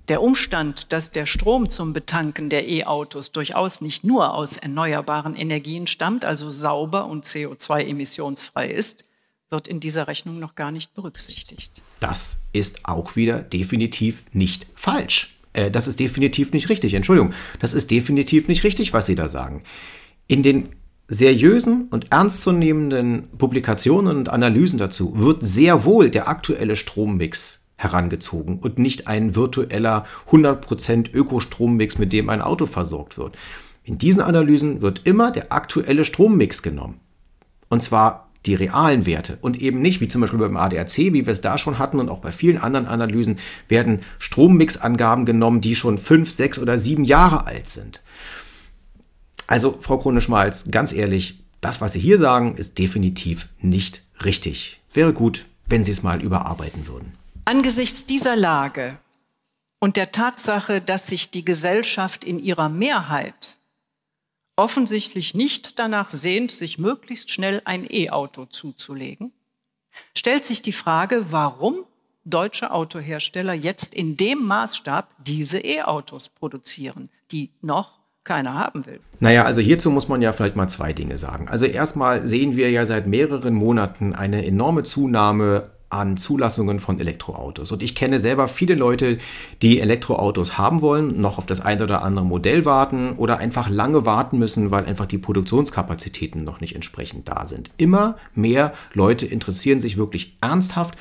Der Umstand, dass der Strom zum Betanken der E-Autos durchaus nicht nur aus erneuerbaren Energien stammt, also sauber und CO2-emissionsfrei ist, wird in dieser Rechnung noch gar nicht berücksichtigt. Das ist auch wieder definitiv nicht falsch. Äh, das ist definitiv nicht richtig. Entschuldigung, das ist definitiv nicht richtig, was Sie da sagen. In den seriösen und ernstzunehmenden Publikationen und Analysen dazu wird sehr wohl der aktuelle Strommix herangezogen und nicht ein virtueller 100% Ökostrommix, mit dem ein Auto versorgt wird. In diesen Analysen wird immer der aktuelle Strommix genommen. Und zwar die realen Werte und eben nicht, wie zum Beispiel beim ADAC, wie wir es da schon hatten und auch bei vielen anderen Analysen, werden Strommixangaben genommen, die schon fünf, sechs oder sieben Jahre alt sind. Also, Frau Krone-Schmalz, ganz ehrlich, das, was Sie hier sagen, ist definitiv nicht richtig. Wäre gut, wenn Sie es mal überarbeiten würden. Angesichts dieser Lage und der Tatsache, dass sich die Gesellschaft in ihrer Mehrheit offensichtlich nicht danach sehnt, sich möglichst schnell ein E-Auto zuzulegen, stellt sich die Frage, warum deutsche Autohersteller jetzt in dem Maßstab diese E-Autos produzieren, die noch keiner haben will. Naja, also hierzu muss man ja vielleicht mal zwei Dinge sagen. Also erstmal sehen wir ja seit mehreren Monaten eine enorme Zunahme an Zulassungen von Elektroautos. Und ich kenne selber viele Leute, die Elektroautos haben wollen, noch auf das ein oder andere Modell warten oder einfach lange warten müssen, weil einfach die Produktionskapazitäten noch nicht entsprechend da sind. Immer mehr Leute interessieren sich wirklich ernsthaft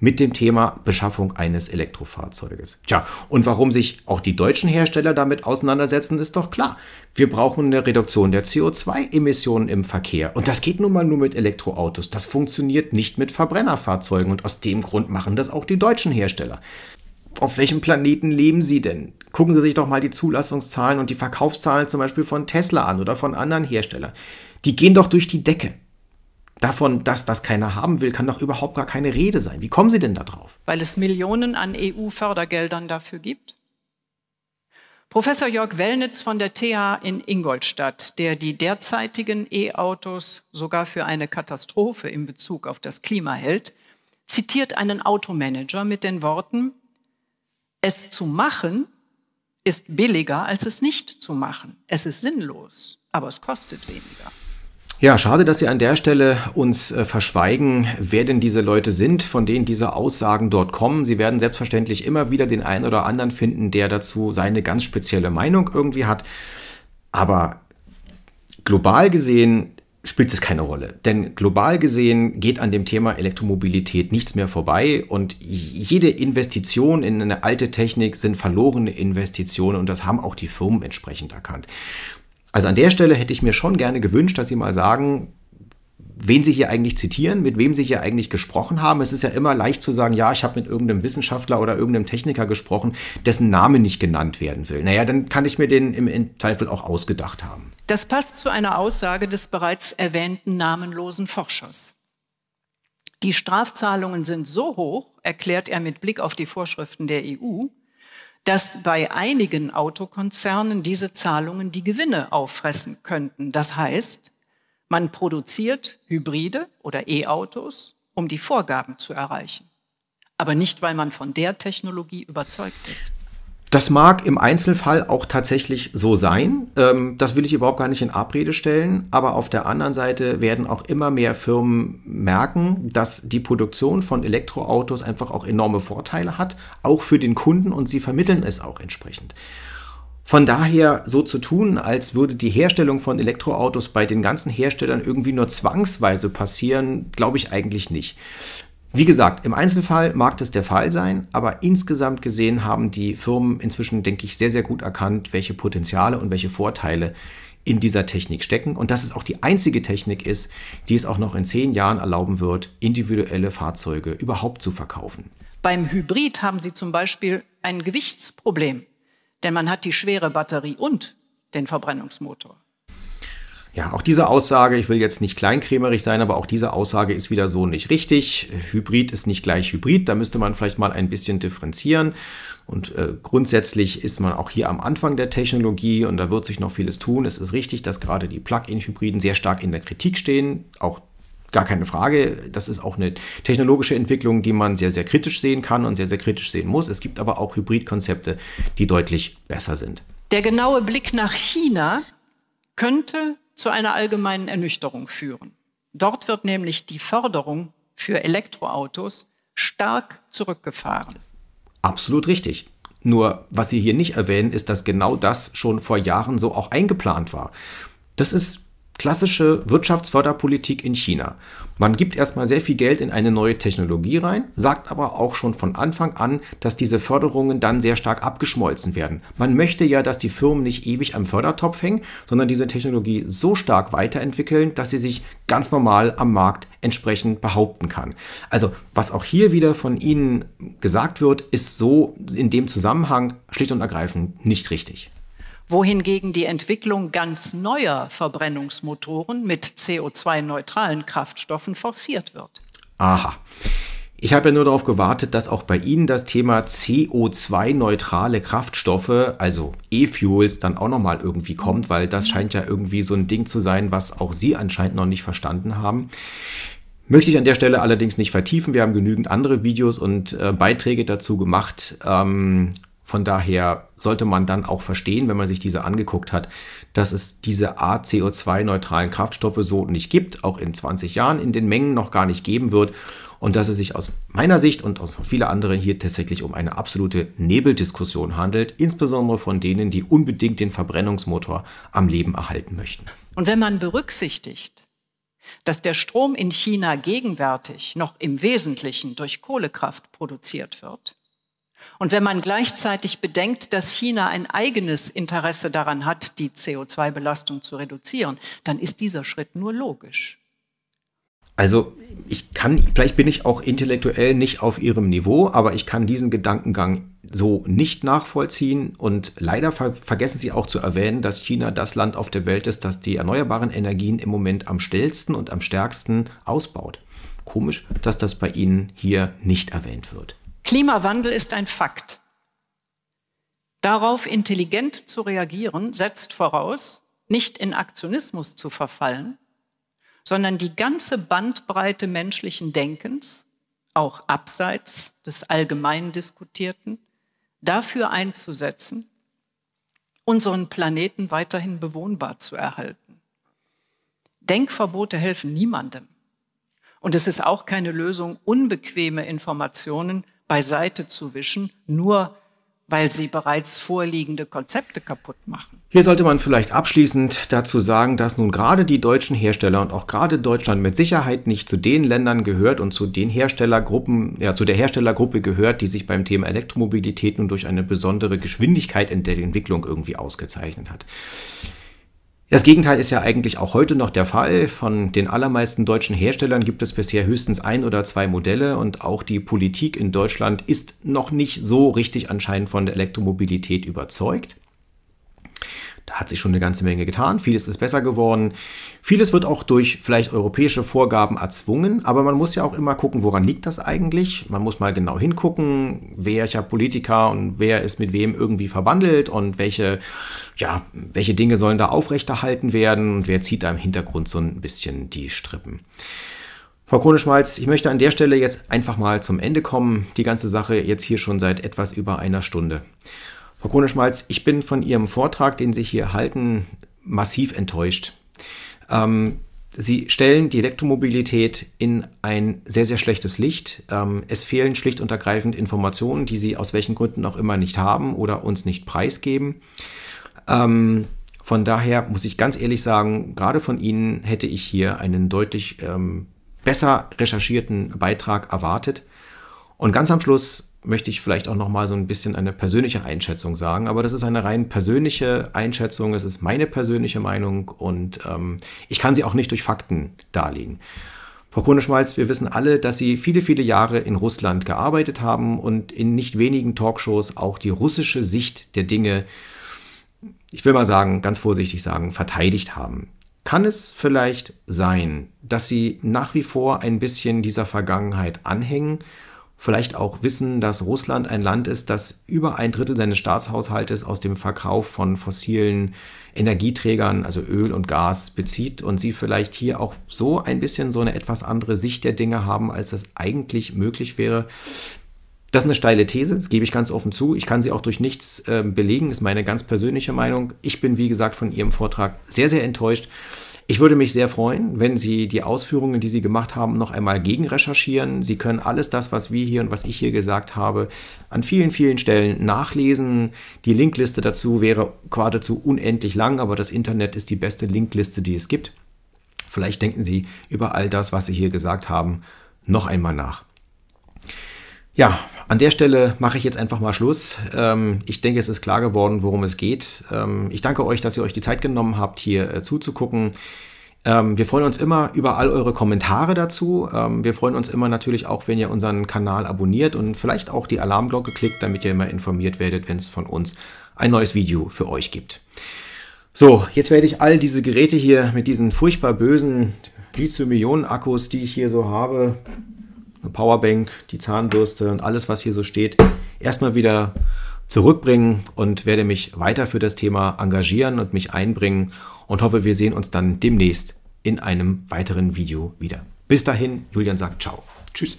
mit dem Thema Beschaffung eines Elektrofahrzeuges. Tja, und warum sich auch die deutschen Hersteller damit auseinandersetzen, ist doch klar. Wir brauchen eine Reduktion der CO2-Emissionen im Verkehr. Und das geht nun mal nur mit Elektroautos. Das funktioniert nicht mit Verbrennerfahrzeugen. Und aus dem Grund machen das auch die deutschen Hersteller auf welchem Planeten leben sie denn? Gucken Sie sich doch mal die Zulassungszahlen und die Verkaufszahlen zum Beispiel von Tesla an oder von anderen Herstellern. Die gehen doch durch die Decke. Davon, dass das keiner haben will, kann doch überhaupt gar keine Rede sein. Wie kommen Sie denn da drauf? Weil es Millionen an EU-Fördergeldern dafür gibt. Professor Jörg Wellnitz von der TH in Ingolstadt, der die derzeitigen E-Autos sogar für eine Katastrophe in Bezug auf das Klima hält, zitiert einen Automanager mit den Worten, es zu machen ist billiger, als es nicht zu machen. Es ist sinnlos, aber es kostet weniger. Ja, schade, dass Sie an der Stelle uns äh, verschweigen, wer denn diese Leute sind, von denen diese Aussagen dort kommen. Sie werden selbstverständlich immer wieder den einen oder anderen finden, der dazu seine ganz spezielle Meinung irgendwie hat. Aber global gesehen spielt es keine Rolle. Denn global gesehen geht an dem Thema Elektromobilität nichts mehr vorbei und jede Investition in eine alte Technik sind verlorene Investitionen und das haben auch die Firmen entsprechend erkannt. Also an der Stelle hätte ich mir schon gerne gewünscht, dass Sie mal sagen, wen Sie hier eigentlich zitieren, mit wem Sie hier eigentlich gesprochen haben. Es ist ja immer leicht zu sagen, ja, ich habe mit irgendeinem Wissenschaftler oder irgendeinem Techniker gesprochen, dessen Name nicht genannt werden will. Naja, dann kann ich mir den im Zweifel auch ausgedacht haben. Das passt zu einer Aussage des bereits erwähnten namenlosen Forschers. Die Strafzahlungen sind so hoch, erklärt er mit Blick auf die Vorschriften der EU, dass bei einigen Autokonzernen diese Zahlungen die Gewinne auffressen könnten. Das heißt, man produziert Hybride oder E-Autos, um die Vorgaben zu erreichen. Aber nicht, weil man von der Technologie überzeugt ist. Das mag im Einzelfall auch tatsächlich so sein. Ähm, das will ich überhaupt gar nicht in Abrede stellen. Aber auf der anderen Seite werden auch immer mehr Firmen merken, dass die Produktion von Elektroautos einfach auch enorme Vorteile hat, auch für den Kunden und sie vermitteln es auch entsprechend. Von daher so zu tun, als würde die Herstellung von Elektroautos bei den ganzen Herstellern irgendwie nur zwangsweise passieren, glaube ich eigentlich nicht. Wie gesagt, im Einzelfall mag das der Fall sein, aber insgesamt gesehen haben die Firmen inzwischen, denke ich, sehr, sehr gut erkannt, welche Potenziale und welche Vorteile in dieser Technik stecken und dass es auch die einzige Technik ist, die es auch noch in zehn Jahren erlauben wird, individuelle Fahrzeuge überhaupt zu verkaufen. Beim Hybrid haben Sie zum Beispiel ein Gewichtsproblem, denn man hat die schwere Batterie und den Verbrennungsmotor. Ja, auch diese Aussage, ich will jetzt nicht kleinkrämerig sein, aber auch diese Aussage ist wieder so nicht richtig. Hybrid ist nicht gleich Hybrid, da müsste man vielleicht mal ein bisschen differenzieren. Und äh, grundsätzlich ist man auch hier am Anfang der Technologie und da wird sich noch vieles tun. Es ist richtig, dass gerade die Plug-in-Hybriden sehr stark in der Kritik stehen, auch gar keine Frage. Das ist auch eine technologische Entwicklung, die man sehr, sehr kritisch sehen kann und sehr, sehr kritisch sehen muss. Es gibt aber auch Hybridkonzepte, die deutlich besser sind. Der genaue Blick nach China könnte zu einer allgemeinen Ernüchterung führen. Dort wird nämlich die Förderung für Elektroautos stark zurückgefahren. Absolut richtig. Nur, was Sie hier nicht erwähnen, ist, dass genau das schon vor Jahren so auch eingeplant war. Das ist klassische Wirtschaftsförderpolitik in China. Man gibt erstmal sehr viel Geld in eine neue Technologie rein, sagt aber auch schon von Anfang an, dass diese Förderungen dann sehr stark abgeschmolzen werden. Man möchte ja, dass die Firmen nicht ewig am Fördertopf hängen, sondern diese Technologie so stark weiterentwickeln, dass sie sich ganz normal am Markt entsprechend behaupten kann. Also was auch hier wieder von Ihnen gesagt wird, ist so in dem Zusammenhang schlicht und ergreifend nicht richtig wohingegen die Entwicklung ganz neuer Verbrennungsmotoren mit CO2-neutralen Kraftstoffen forciert wird. Aha. Ich habe ja nur darauf gewartet, dass auch bei Ihnen das Thema CO2-neutrale Kraftstoffe, also E-Fuels, dann auch nochmal irgendwie kommt, weil das scheint ja irgendwie so ein Ding zu sein, was auch Sie anscheinend noch nicht verstanden haben. Möchte ich an der Stelle allerdings nicht vertiefen. Wir haben genügend andere Videos und äh, Beiträge dazu gemacht. Ähm, von daher sollte man dann auch verstehen, wenn man sich diese angeguckt hat, dass es diese Art CO2-neutralen Kraftstoffe so nicht gibt, auch in 20 Jahren in den Mengen noch gar nicht geben wird und dass es sich aus meiner Sicht und aus vielen anderen hier tatsächlich um eine absolute Nebeldiskussion handelt, insbesondere von denen, die unbedingt den Verbrennungsmotor am Leben erhalten möchten. Und wenn man berücksichtigt, dass der Strom in China gegenwärtig noch im Wesentlichen durch Kohlekraft produziert wird, und wenn man gleichzeitig bedenkt, dass China ein eigenes Interesse daran hat, die CO2-Belastung zu reduzieren, dann ist dieser Schritt nur logisch. Also ich kann, vielleicht bin ich auch intellektuell nicht auf ihrem Niveau, aber ich kann diesen Gedankengang so nicht nachvollziehen. Und leider ver vergessen Sie auch zu erwähnen, dass China das Land auf der Welt ist, das die erneuerbaren Energien im Moment am schnellsten und am stärksten ausbaut. Komisch, dass das bei Ihnen hier nicht erwähnt wird. Klimawandel ist ein Fakt. Darauf intelligent zu reagieren setzt voraus, nicht in Aktionismus zu verfallen, sondern die ganze Bandbreite menschlichen Denkens, auch abseits des allgemein diskutierten, dafür einzusetzen, unseren Planeten weiterhin bewohnbar zu erhalten. Denkverbote helfen niemandem. Und es ist auch keine Lösung, unbequeme Informationen beiseite zu wischen, nur weil sie bereits vorliegende Konzepte kaputt machen. Hier sollte man vielleicht abschließend dazu sagen, dass nun gerade die deutschen Hersteller und auch gerade Deutschland mit Sicherheit nicht zu den Ländern gehört und zu den Herstellergruppen, ja, zu der Herstellergruppe gehört, die sich beim Thema Elektromobilität nun durch eine besondere Geschwindigkeit in der Entwicklung irgendwie ausgezeichnet hat. Das Gegenteil ist ja eigentlich auch heute noch der Fall. Von den allermeisten deutschen Herstellern gibt es bisher höchstens ein oder zwei Modelle und auch die Politik in Deutschland ist noch nicht so richtig anscheinend von der Elektromobilität überzeugt. Da hat sich schon eine ganze Menge getan. Vieles ist besser geworden. Vieles wird auch durch vielleicht europäische Vorgaben erzwungen. Aber man muss ja auch immer gucken, woran liegt das eigentlich? Man muss mal genau hingucken, welcher Politiker und wer ist mit wem irgendwie verwandelt und welche, ja, welche Dinge sollen da aufrechterhalten werden und wer zieht da im Hintergrund so ein bisschen die Strippen. Frau Kohneschmalz, ich möchte an der Stelle jetzt einfach mal zum Ende kommen. Die ganze Sache jetzt hier schon seit etwas über einer Stunde. Frau Kroneschmalz, ich bin von Ihrem Vortrag, den Sie hier halten, massiv enttäuscht. Ähm, Sie stellen die Elektromobilität in ein sehr, sehr schlechtes Licht. Ähm, es fehlen schlicht und ergreifend Informationen, die Sie aus welchen Gründen auch immer nicht haben oder uns nicht preisgeben. Ähm, von daher muss ich ganz ehrlich sagen, gerade von Ihnen hätte ich hier einen deutlich ähm, besser recherchierten Beitrag erwartet. Und ganz am Schluss möchte ich vielleicht auch noch mal so ein bisschen eine persönliche Einschätzung sagen, aber das ist eine rein persönliche Einschätzung, es ist meine persönliche Meinung und ähm, ich kann sie auch nicht durch Fakten darlegen. Frau Kohneschmalz, wir wissen alle, dass Sie viele, viele Jahre in Russland gearbeitet haben und in nicht wenigen Talkshows auch die russische Sicht der Dinge, ich will mal sagen, ganz vorsichtig sagen, verteidigt haben. Kann es vielleicht sein, dass Sie nach wie vor ein bisschen dieser Vergangenheit anhängen vielleicht auch wissen, dass Russland ein Land ist, das über ein Drittel seines Staatshaushaltes aus dem Verkauf von fossilen Energieträgern, also Öl und Gas, bezieht und sie vielleicht hier auch so ein bisschen so eine etwas andere Sicht der Dinge haben, als das eigentlich möglich wäre. Das ist eine steile These, das gebe ich ganz offen zu. Ich kann sie auch durch nichts äh, belegen, ist meine ganz persönliche Meinung. Ich bin, wie gesagt, von Ihrem Vortrag sehr, sehr enttäuscht. Ich würde mich sehr freuen, wenn Sie die Ausführungen, die Sie gemacht haben, noch einmal gegenrecherchieren. Sie können alles das, was wir hier und was ich hier gesagt habe, an vielen, vielen Stellen nachlesen. Die Linkliste dazu wäre geradezu unendlich lang, aber das Internet ist die beste Linkliste, die es gibt. Vielleicht denken Sie über all das, was Sie hier gesagt haben, noch einmal nach. Ja, an der Stelle mache ich jetzt einfach mal Schluss. Ähm, ich denke, es ist klar geworden, worum es geht. Ähm, ich danke euch, dass ihr euch die Zeit genommen habt, hier äh, zuzugucken. Ähm, wir freuen uns immer über all eure Kommentare dazu. wir freuen uns immer natürlich auch, wenn ihr unseren Kanal abonniert und vielleicht auch die Alarmglocke klickt, damit ihr immer informiert werdet, wenn es von uns ein neues Video für euch gibt. So, jetzt werde ich all diese Geräte hier mit diesen furchtbar bösen Lithium-Ionen-Akkus, die ich hier so habe, eine Powerbank, die Zahnbürste und alles, was hier so steht, erstmal wieder zurückbringen und werde mich weiter für das Thema engagieren und mich einbringen und hoffe, wir sehen uns dann demnächst in einem weiteren Video wieder. Bis dahin, Julian sagt ciao. Tschüss.